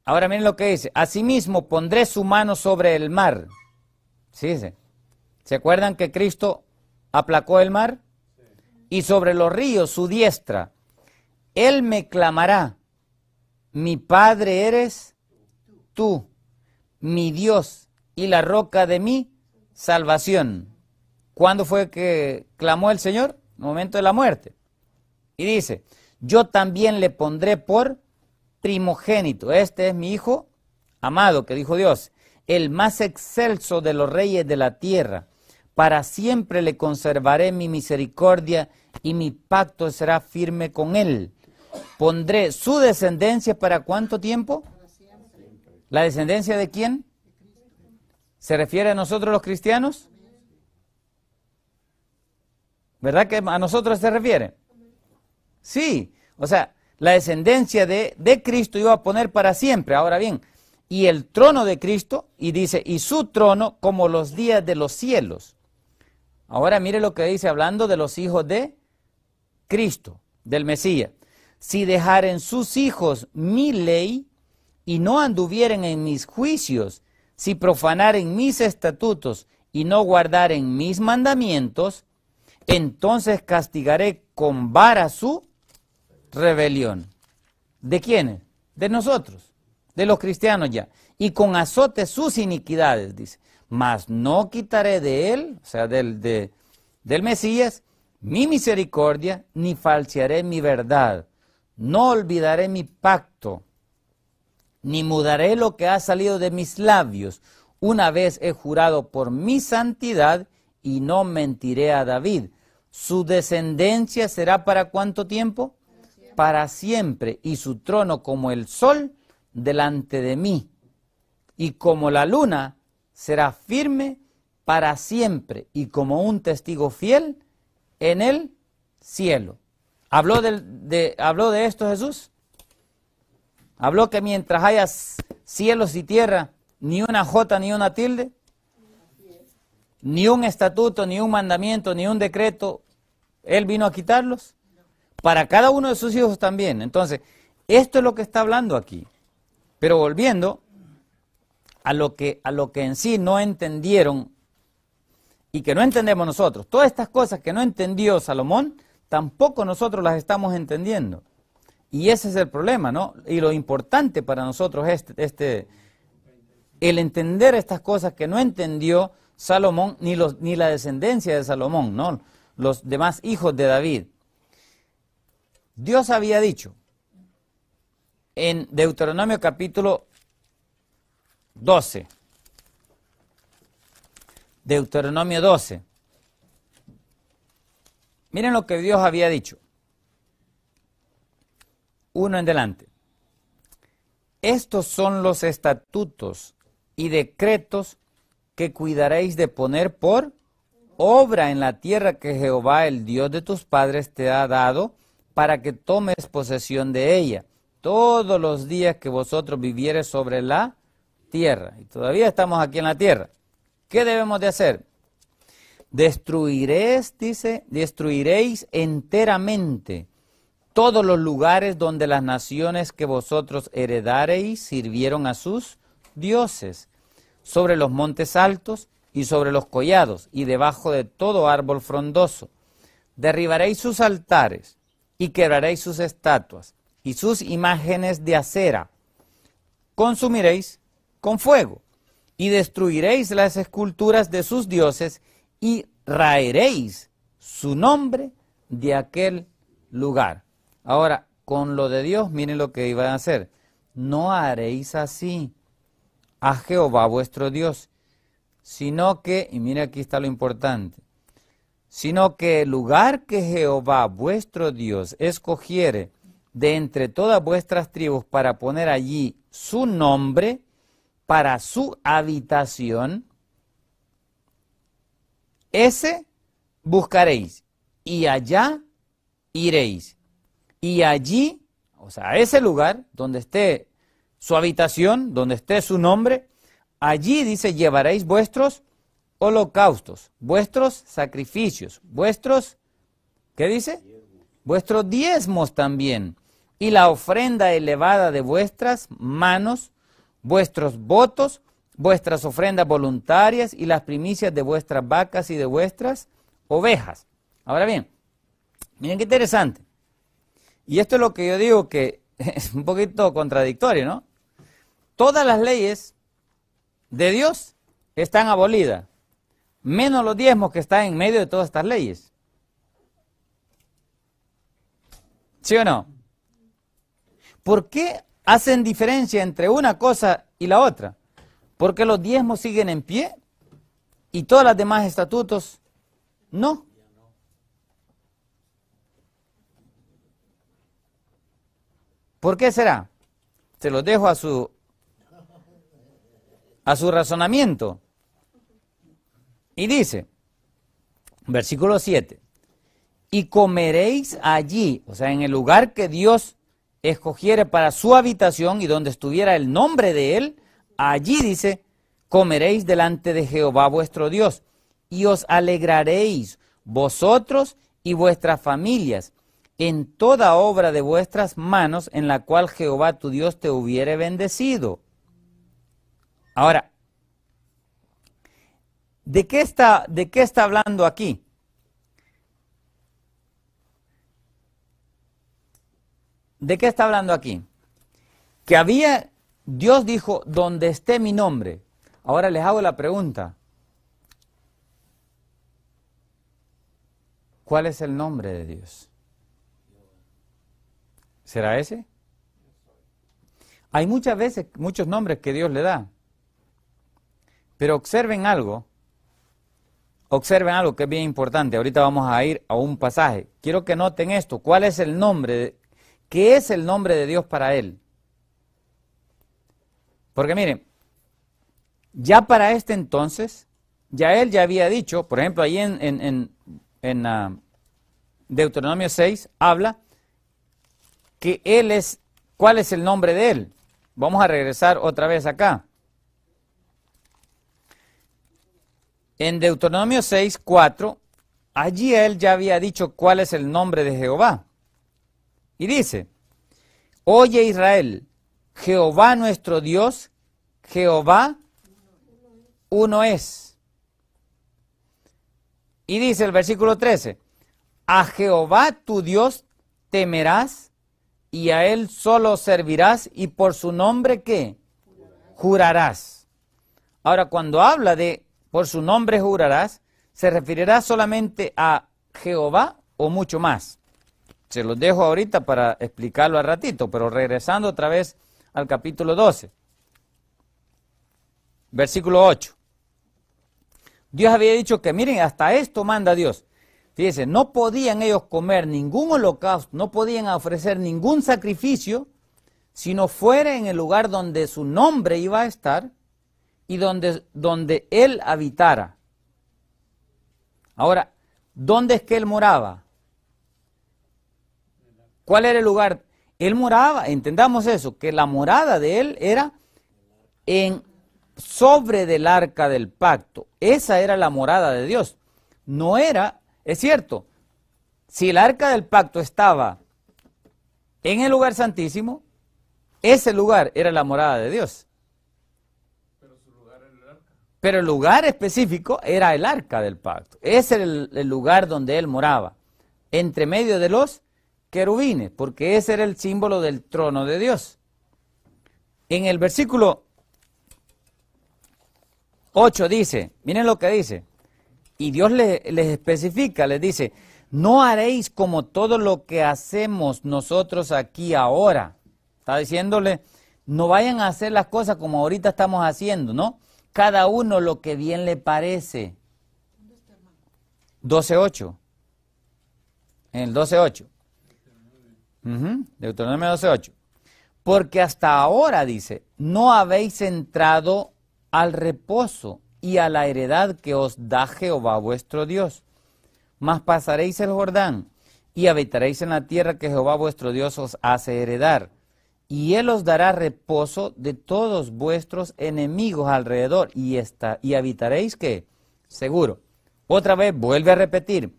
Ahora miren lo que dice. Asimismo pondré su mano sobre el mar. Sí, dice. ¿Se acuerdan que Cristo aplacó el mar? Y sobre los ríos su diestra. Él me clamará mi Padre eres tú, mi Dios y la roca de mi salvación. ¿Cuándo fue que clamó el Señor? En el momento de la muerte. Y dice, yo también le pondré por primogénito. Este es mi hijo amado, que dijo Dios, el más excelso de los reyes de la tierra. Para siempre le conservaré mi misericordia y mi pacto será firme con él Pondré su descendencia para cuánto tiempo? ¿La descendencia de quién? ¿Se refiere a nosotros los cristianos? ¿Verdad que a nosotros se refiere? Sí, o sea, la descendencia de, de, Cristo iba a poner para siempre. Ahora bien, y el trono de Cristo, y dice, y su trono como los días de los cielos. Ahora mire lo que dice hablando de los hijos de Cristo, del Mesías si dejaren sus hijos mi ley y no anduvieren en mis juicios, si profanaren mis estatutos y no guardaren mis mandamientos, entonces castigaré con vara su rebelión. ¿De quiénes? De nosotros, de los cristianos ya. Y con azote sus iniquidades, dice. Mas no quitaré de él, o sea, del, del Mesías, mi misericordia, ni falsearé mi verdad no olvidaré mi pacto, ni mudaré lo que ha salido de mis labios. Una vez he jurado por mi santidad y no mentiré a David. Su descendencia será para cuánto tiempo? Para siempre, y su trono como el sol delante de mí, y como la luna será firme para siempre, y como un testigo fiel en el cielo. ¿Habló, de, ¿Habló de esto Jesús? ¿Habló que mientras haya cielos y tierra, ni una jota ni una tilde? Ni un estatuto, ni un mandamiento, ni un decreto, Él vino a quitarlos. Para cada uno de sus hijos también. Entonces, esto es lo que está hablando aquí. Pero volviendo a lo que, a lo que en sí no entendieron y que no entendemos nosotros. Todas estas cosas que no entendió Salomón, tampoco nosotros las estamos entendiendo. Y ese es el problema, ¿no? Y lo importante para nosotros es este, este, el entender estas cosas que no entendió Salomón ni, los, ni la descendencia de Salomón, ¿no? Los demás hijos de David. Dios había dicho en Deuteronomio capítulo 12, Deuteronomio 12, Miren lo que Dios había dicho. Uno en delante. Estos son los estatutos y decretos que cuidaréis de poner por obra en la tierra que Jehová, el Dios de tus padres, te ha dado para que tomes posesión de ella todos los días que vosotros viviereis sobre la tierra. Y todavía estamos aquí en la tierra. ¿Qué debemos de hacer? Destruiréis, dice, destruiréis enteramente todos los lugares donde las naciones que vosotros heredareis sirvieron a sus dioses, sobre los montes altos y sobre los collados y debajo de todo árbol frondoso. Derribaréis sus altares y quebraréis sus estatuas y sus imágenes de acera. Consumiréis con fuego y destruiréis las esculturas de sus dioses y raeréis su nombre de aquel lugar. Ahora, con lo de Dios, miren lo que iban a hacer. No haréis así a Jehová vuestro Dios, sino que, y mire aquí está lo importante, sino que el lugar que Jehová vuestro Dios escogiere de entre todas vuestras tribus para poner allí su nombre, para su habitación, ese buscaréis y allá iréis. Y allí, o sea, a ese lugar donde esté su habitación, donde esté su nombre, allí dice llevaréis vuestros holocaustos, vuestros sacrificios, vuestros, ¿qué dice? Vuestros diezmos también, y la ofrenda elevada de vuestras manos, vuestros votos vuestras ofrendas voluntarias y las primicias de vuestras vacas y de vuestras ovejas. Ahora bien, miren qué interesante. Y esto es lo que yo digo que es un poquito contradictorio, ¿no? Todas las leyes de Dios están abolidas, menos los diezmos que están en medio de todas estas leyes. ¿Sí o no? ¿Por qué hacen diferencia entre una cosa y la otra? Porque los diezmos siguen en pie y todas las demás estatutos no. ¿Por qué será? Se los dejo a su a su razonamiento. Y dice, versículo 7, y comeréis allí, o sea, en el lugar que Dios escogiere para su habitación y donde estuviera el nombre de él, Allí dice, comeréis delante de Jehová vuestro Dios y os alegraréis vosotros y vuestras familias en toda obra de vuestras manos en la cual Jehová tu Dios te hubiere bendecido. Ahora, ¿de qué está, de qué está hablando aquí? ¿De qué está hablando aquí? Que había Dios dijo, donde esté mi nombre. Ahora les hago la pregunta. ¿Cuál es el nombre de Dios? ¿Será ese? Hay muchas veces, muchos nombres que Dios le da. Pero observen algo. Observen algo que es bien importante. Ahorita vamos a ir a un pasaje. Quiero que noten esto. ¿Cuál es el nombre? De, ¿Qué es el nombre de Dios para él? Porque miren, ya para este entonces, ya él ya había dicho, por ejemplo, ahí en, ah, Deuteronomio 6 habla que él es, ¿cuál es el nombre de él? Vamos a regresar otra vez acá. En Deuteronomio 6, 4, allí él ya había dicho cuál es el nombre de Jehová. Y dice, Oye Israel, Jehová nuestro Dios, Jehová uno es. Y dice el versículo 13, a Jehová tu Dios temerás y a él solo servirás y por su nombre qué? Jurarás. Ahora cuando habla de por su nombre jurarás, se referirá solamente a Jehová o mucho más. Se los dejo ahorita para explicarlo al ratito, pero regresando otra vez al capítulo 12, versículo 8. Dios había dicho que miren, hasta esto manda Dios. Fíjense, no podían ellos comer ningún holocausto, no podían ofrecer ningún sacrificio, sino fuera en el lugar donde su nombre iba a estar y donde, donde él habitara. Ahora, ¿dónde es que él moraba? ¿Cuál era el lugar él moraba, entendamos eso, que la morada de él era en sobre del arca del pacto. Esa era la morada de Dios. No era, es cierto, si el arca del pacto estaba en el lugar santísimo, ese lugar era la morada de Dios. Pero, su lugar el, arca. Pero el lugar específico era el arca del pacto. Ese era el lugar donde él moraba, entre medio de los querubines, porque ese era el símbolo del trono de Dios. En el versículo 8 dice, miren lo que dice, y Dios les, especifica, les dice, no haréis como todo lo que hacemos nosotros aquí ahora. Está diciéndole, no vayan a hacer las cosas como ahorita estamos haciendo, ¿no? Cada uno lo que bien le parece. 12.8. En el 12.8. Uh Deuteronomio 12.8. Porque hasta ahora, dice, no habéis entrado al reposo y a la heredad que os da Jehová vuestro Dios. Mas pasaréis el Jordán y habitaréis en la tierra que Jehová vuestro Dios os hace heredar. Y él os dará reposo de todos vuestros enemigos alrededor y, está, y habitaréis que seguro. Otra vez vuelve a repetir,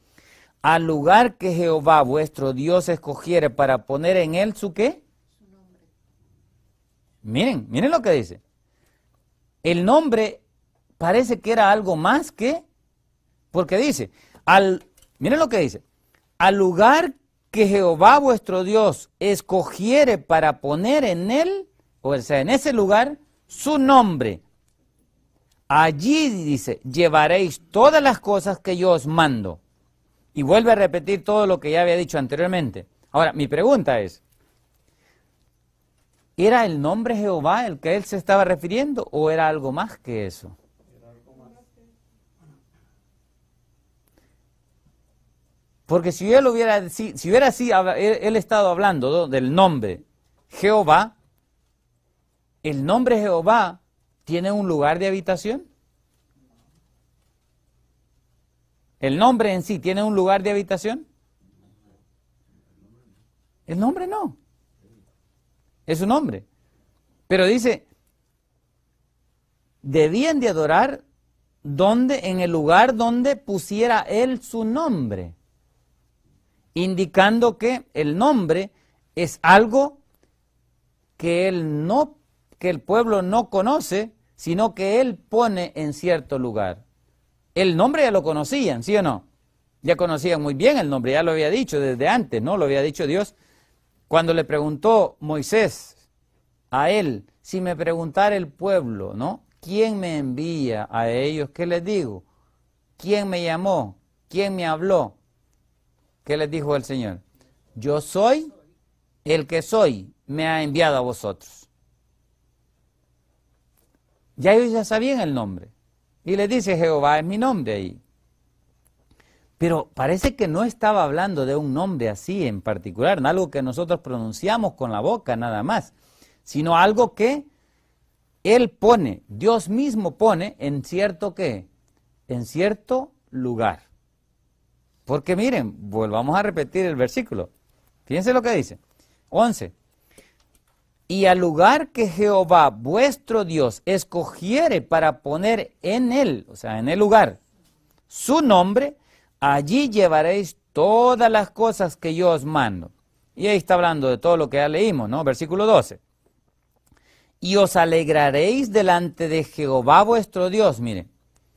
al lugar que Jehová vuestro Dios escogiere para poner en él su qué? nombre. Miren, miren lo que dice. El nombre parece que era algo más que, porque dice, al, miren lo que dice, al lugar que Jehová vuestro Dios escogiere para poner en él, o sea, en ese lugar, su nombre. Allí dice, llevaréis todas las cosas que yo os mando. Y vuelve a repetir todo lo que ya había dicho anteriormente. Ahora, mi pregunta es, ¿era el nombre Jehová el que él se estaba refiriendo o era algo más que eso? Porque si él hubiera, si, hubiera así, él, estado hablando del nombre Jehová, el nombre Jehová tiene un lugar de habitación. ¿El nombre en sí tiene un lugar de habitación? El nombre no. Es un nombre. Pero dice, debían de adorar donde, en el lugar donde pusiera él su nombre, indicando que el nombre es algo que él no, que el pueblo no conoce, sino que él pone en cierto lugar. El nombre ya lo conocían, ¿sí o no? Ya conocían muy bien el nombre, ya lo había dicho desde antes, ¿no? Lo había dicho Dios. Cuando le preguntó Moisés a él, si me preguntara el pueblo, ¿no? ¿Quién me envía a ellos? ¿Qué les digo? ¿Quién me llamó? ¿Quién me habló? ¿Qué les dijo el Señor? Yo soy el que soy, me ha enviado a vosotros. Ya ellos ya sabían el nombre. Y le dice, Jehová es mi nombre ahí. Pero parece que no estaba hablando de un nombre así en particular, en algo que nosotros pronunciamos con la boca nada más, sino algo que Él pone, Dios mismo pone en cierto qué, en cierto lugar. Porque miren, volvamos a repetir el versículo. Fíjense lo que dice. 11 y al lugar que Jehová vuestro Dios escogiere para poner en él, o sea, en el lugar, su nombre, allí llevaréis todas las cosas que yo os mando. Y ahí está hablando de todo lo que ya leímos, ¿no? Versículo 12. Y os alegraréis delante de Jehová vuestro Dios, mire.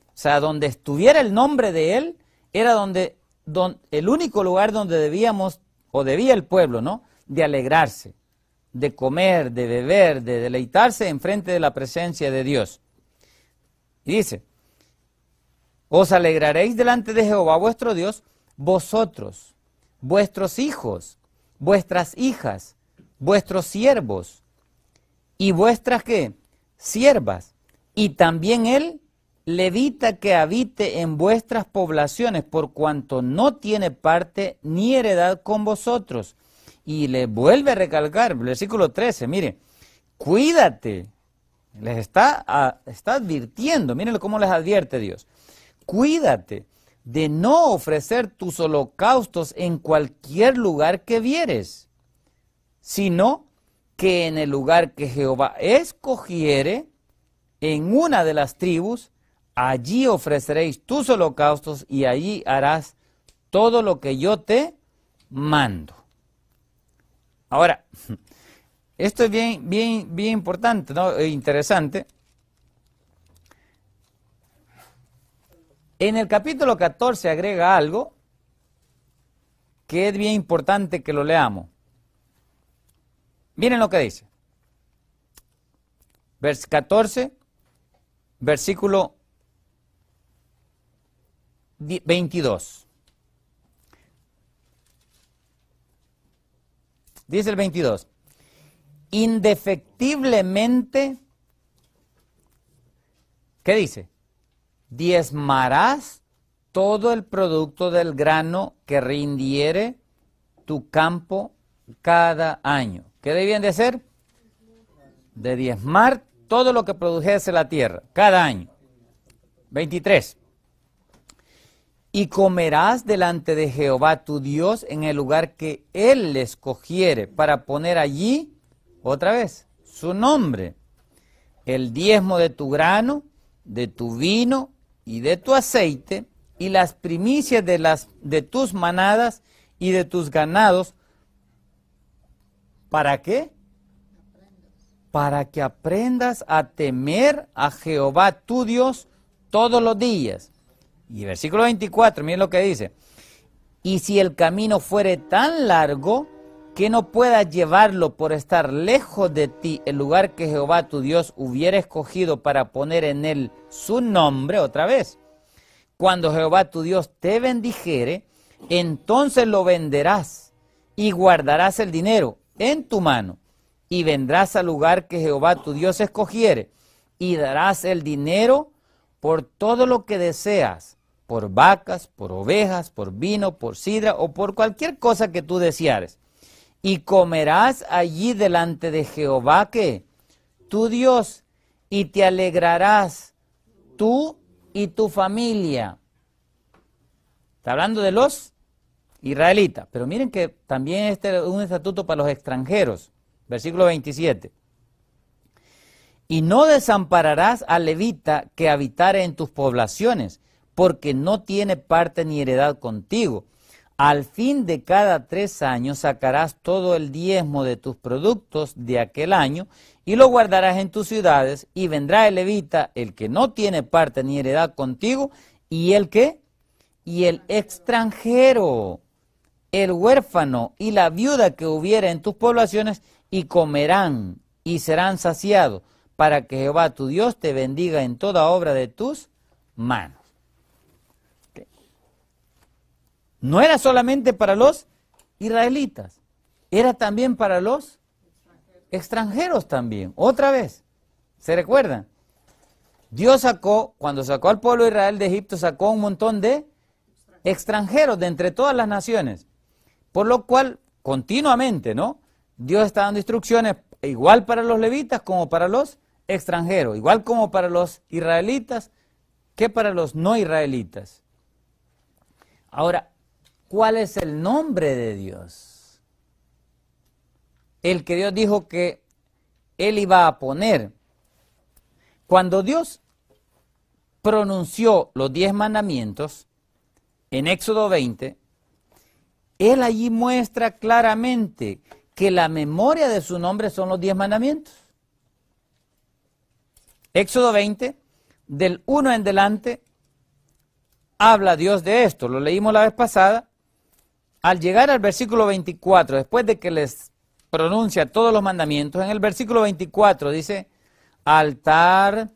O sea, donde estuviera el nombre de él, era donde, donde el único lugar donde debíamos, o debía el pueblo, ¿no? De alegrarse de comer, de beber, de deleitarse en frente de la presencia de Dios. Y dice, os alegraréis delante de Jehová vuestro Dios, vosotros, vuestros hijos, vuestras hijas, vuestros siervos y vuestras qué? Siervas. Y también él levita que habite en vuestras poblaciones, por cuanto no tiene parte ni heredad con vosotros y le vuelve a recalcar, versículo 13, mire, cuídate. Les está, está advirtiendo, Miren cómo les advierte Dios. Cuídate de no ofrecer tus holocaustos en cualquier lugar que vieres, sino que en el lugar que Jehová escogiere, en una de las tribus, allí ofreceréis tus holocaustos y allí harás todo lo que yo te mando. Ahora, esto es bien, bien, bien importante, ¿no? E interesante. En el capítulo 14 agrega algo que es bien importante que lo leamos. Miren lo que dice. Vers 14, versículo 22. Dice el 22, indefectiblemente, ¿qué dice? Diezmarás todo el producto del grano que rindiere tu campo cada año. ¿Qué debían de hacer? De diezmar todo lo que produjese la tierra cada año. 23 y comerás delante de Jehová tu Dios en el lugar que Él escogiere para poner allí, otra vez, su nombre, el diezmo de tu grano, de tu vino y de tu aceite, y las primicias de, las, de tus manadas y de tus ganados. ¿Para qué? Para que aprendas a temer a Jehová tu Dios todos los días y versículo 24, miren lo que dice. Y si el camino fuere tan largo que no puedas llevarlo por estar lejos de ti el lugar que Jehová tu Dios hubiera escogido para poner en él su nombre otra vez, cuando Jehová tu Dios te bendijere, entonces lo venderás y guardarás el dinero en tu mano y vendrás al lugar que Jehová tu Dios escogiere y darás el dinero por todo lo que deseas por vacas, por ovejas, por vino, por sidra o por cualquier cosa que tú deseares. Y comerás allí delante de Jehová que tu Dios y te alegrarás tú y tu familia. Está hablando de los israelitas, pero miren que también este es un estatuto para los extranjeros, versículo 27. Y no desampararás al levita que habitare en tus poblaciones porque no tiene parte ni heredad contigo. Al fin de cada tres años sacarás todo el diezmo de tus productos de aquel año y lo guardarás en tus ciudades y vendrá el levita, el que no tiene parte ni heredad contigo, y el que, y el extranjero, el huérfano y la viuda que hubiera en tus poblaciones, y comerán y serán saciados, para que Jehová tu Dios te bendiga en toda obra de tus manos. No era solamente para los israelitas, era también para los extranjeros también. Otra vez, ¿se recuerdan? Dios sacó, cuando sacó al pueblo de Israel de Egipto, sacó un montón de extranjeros de entre todas las naciones. Por lo cual, continuamente, ¿no? Dios está dando instrucciones igual para los levitas como para los extranjeros, igual como para los israelitas que para los no israelitas. Ahora, cuál es el nombre de Dios. El que Dios dijo que él iba a poner. Cuando Dios pronunció los diez mandamientos en Éxodo 20, Él allí muestra claramente que la memoria de su nombre son los diez mandamientos. Éxodo 20, del 1 en delante, habla Dios de esto. Lo leímos la vez pasada al llegar al versículo 24, después de que les pronuncia todos los mandamientos, en el versículo 24 dice, altar,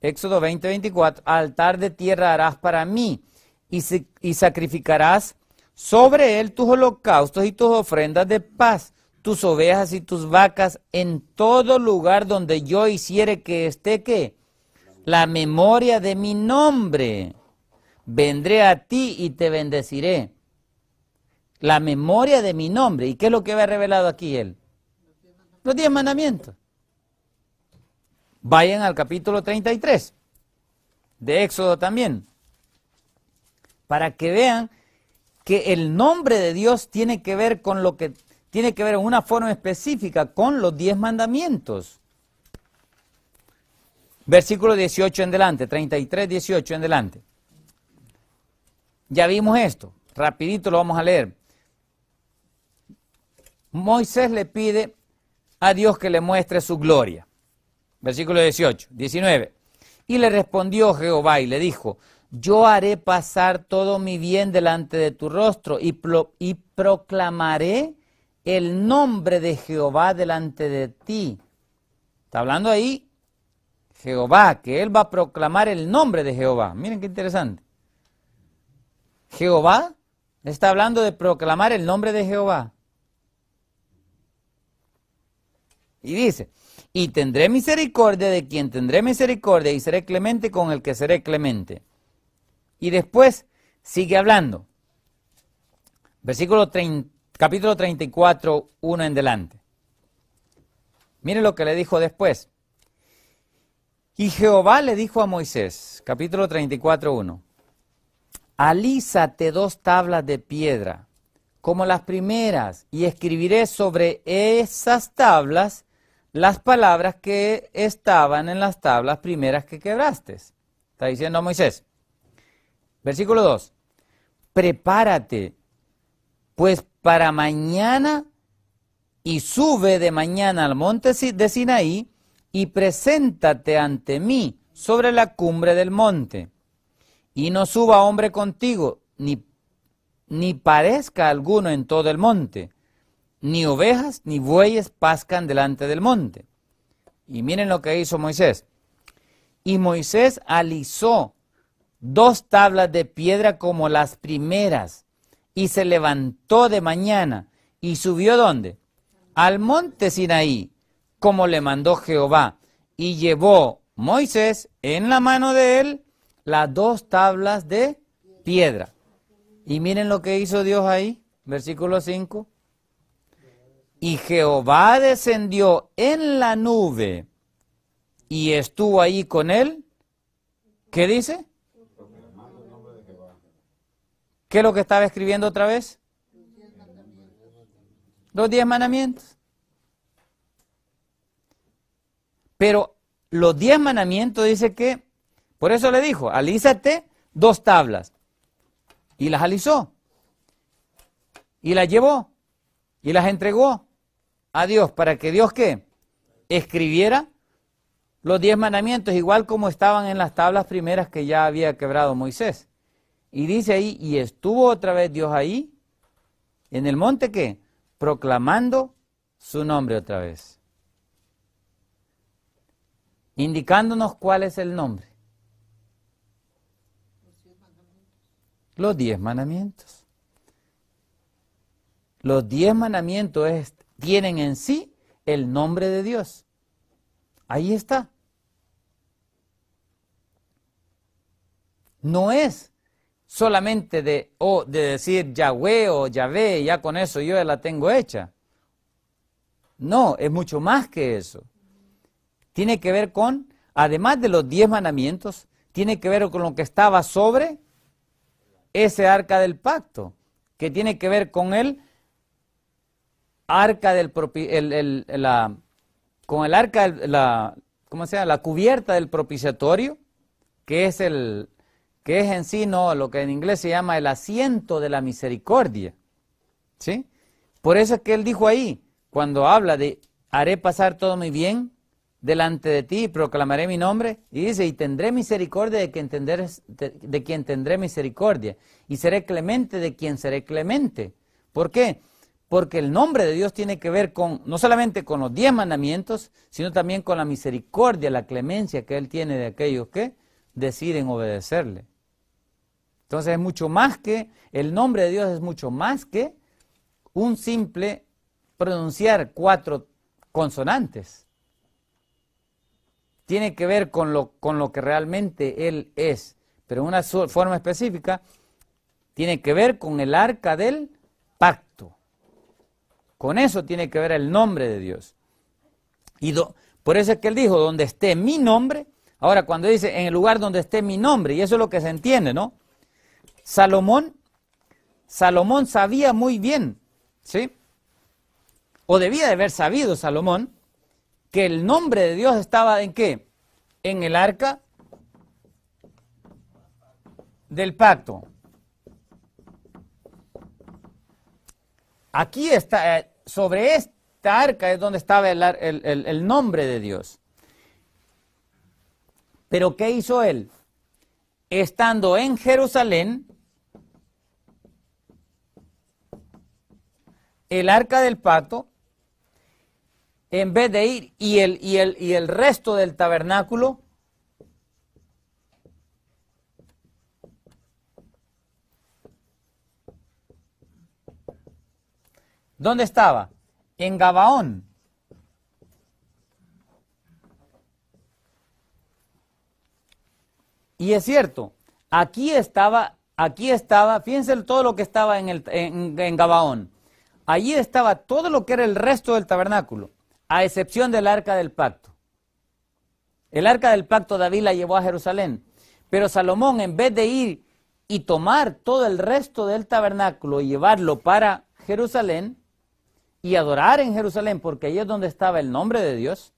Éxodo 20, 24, altar de tierra harás para mí y, y sacrificarás sobre él tus holocaustos y tus ofrendas de paz, tus ovejas y tus vacas en todo lugar donde yo hiciere que esté que la memoria de mi nombre. Vendré a ti y te bendeciré la memoria de mi nombre. ¿Y qué es lo que había revelado aquí él? Los diez mandamientos. Vayan al capítulo 33 de Éxodo también, para que vean que el nombre de Dios tiene que ver con lo que tiene que ver en una forma específica con los diez mandamientos. Versículo 18 en delante, 33, 18 en delante. Ya vimos esto, rapidito lo vamos a leer. Moisés le pide a Dios que le muestre su gloria. Versículo 18, 19. Y le respondió Jehová y le dijo, yo haré pasar todo mi bien delante de tu rostro y, y proclamaré el nombre de Jehová delante de ti. Está hablando ahí Jehová, que él va a proclamar el nombre de Jehová. Miren qué interesante. Jehová está hablando de proclamar el nombre de Jehová. Y dice, y tendré misericordia de quien tendré misericordia y seré clemente con el que seré clemente. Y después sigue hablando. Versículo 30, capítulo 34, 1 en delante. Mire lo que le dijo después. Y Jehová le dijo a Moisés, capítulo 34, 1, alízate dos tablas de piedra como las primeras y escribiré sobre esas tablas las palabras que estaban en las tablas primeras que quebraste. Está diciendo Moisés. Versículo 2. Prepárate, pues para mañana y sube de mañana al monte de Sinaí y preséntate ante mí sobre la cumbre del monte. Y no suba hombre contigo, ni, ni parezca alguno en todo el monte ni ovejas ni bueyes pascan delante del monte. Y miren lo que hizo Moisés. Y Moisés alisó dos tablas de piedra como las primeras, y se levantó de mañana, y subió dónde? Al monte Sinaí, como le mandó Jehová, y llevó Moisés en la mano de él las dos tablas de piedra. Y miren lo que hizo Dios ahí, versículo 5. Y Jehová descendió en la nube y estuvo ahí con él. ¿Qué dice? ¿Qué es lo que estaba escribiendo otra vez? Los diez mandamientos. Pero los diez mandamientos dice que, por eso le dijo, alízate dos tablas. Y las alizó. Y las llevó. Y las entregó a Dios para que Dios qué? Escribiera los diez mandamientos, igual como estaban en las tablas primeras que ya había quebrado Moisés. Y dice ahí, y estuvo otra vez Dios ahí, en el monte que, proclamando su nombre otra vez, indicándonos cuál es el nombre. Los diez mandamientos. Los diez mandamientos es tienen en sí el nombre de Dios. Ahí está. No es solamente de, o oh, de decir Yahweh o Yahvé, ya con eso yo ya la tengo hecha. No, es mucho más que eso. Tiene que ver con, además de los diez mandamientos, tiene que ver con lo que estaba sobre ese arca del pacto, que tiene que ver con él arca del con el arca, la, La cubierta del propiciatorio, que es el, que es en sí no lo que en inglés se llama el asiento de la misericordia. ¿Sí? Por eso es que él dijo ahí, cuando habla de haré pasar todo mi bien delante de ti y proclamaré mi nombre, y dice, y tendré misericordia de quien, tendré, de quien tendré misericordia, y seré clemente de quien seré clemente. ¿Por qué? porque el nombre de Dios tiene que ver con no solamente con los diez mandamientos, sino también con la misericordia, la clemencia que Él tiene de aquellos que deciden obedecerle. Entonces es mucho más que, el nombre de Dios es mucho más que un simple pronunciar cuatro consonantes. Tiene que ver con lo, con lo que realmente Él es, pero en una forma específica, tiene que ver con el arca del pacto. Con eso tiene que ver el nombre de Dios. Y por eso es que él dijo, donde esté mi nombre, ahora cuando dice en el lugar donde esté mi nombre, y eso es lo que se entiende, ¿no? Salomón, Salomón sabía muy bien, ¿sí? O debía de haber sabido Salomón que el nombre de Dios estaba en qué? En el arca del pacto. Aquí está, eh, sobre esta arca es donde estaba el, el, nombre de Dios. Pero ¿qué hizo él? Estando en Jerusalén, el arca del pato, en vez de ir y el, y el, y el resto del tabernáculo, ¿Dónde estaba? En Gabaón. Y es cierto, aquí estaba, aquí estaba, fíjense todo lo que estaba en, el, en, Gabaón. Allí estaba todo lo que era el resto del tabernáculo, a excepción del arca del pacto. El arca del pacto David la llevó a Jerusalén, pero Salomón en vez de ir y tomar todo el resto del tabernáculo y llevarlo para Jerusalén, y adorar en Jerusalén, porque ahí es donde estaba el nombre de Dios,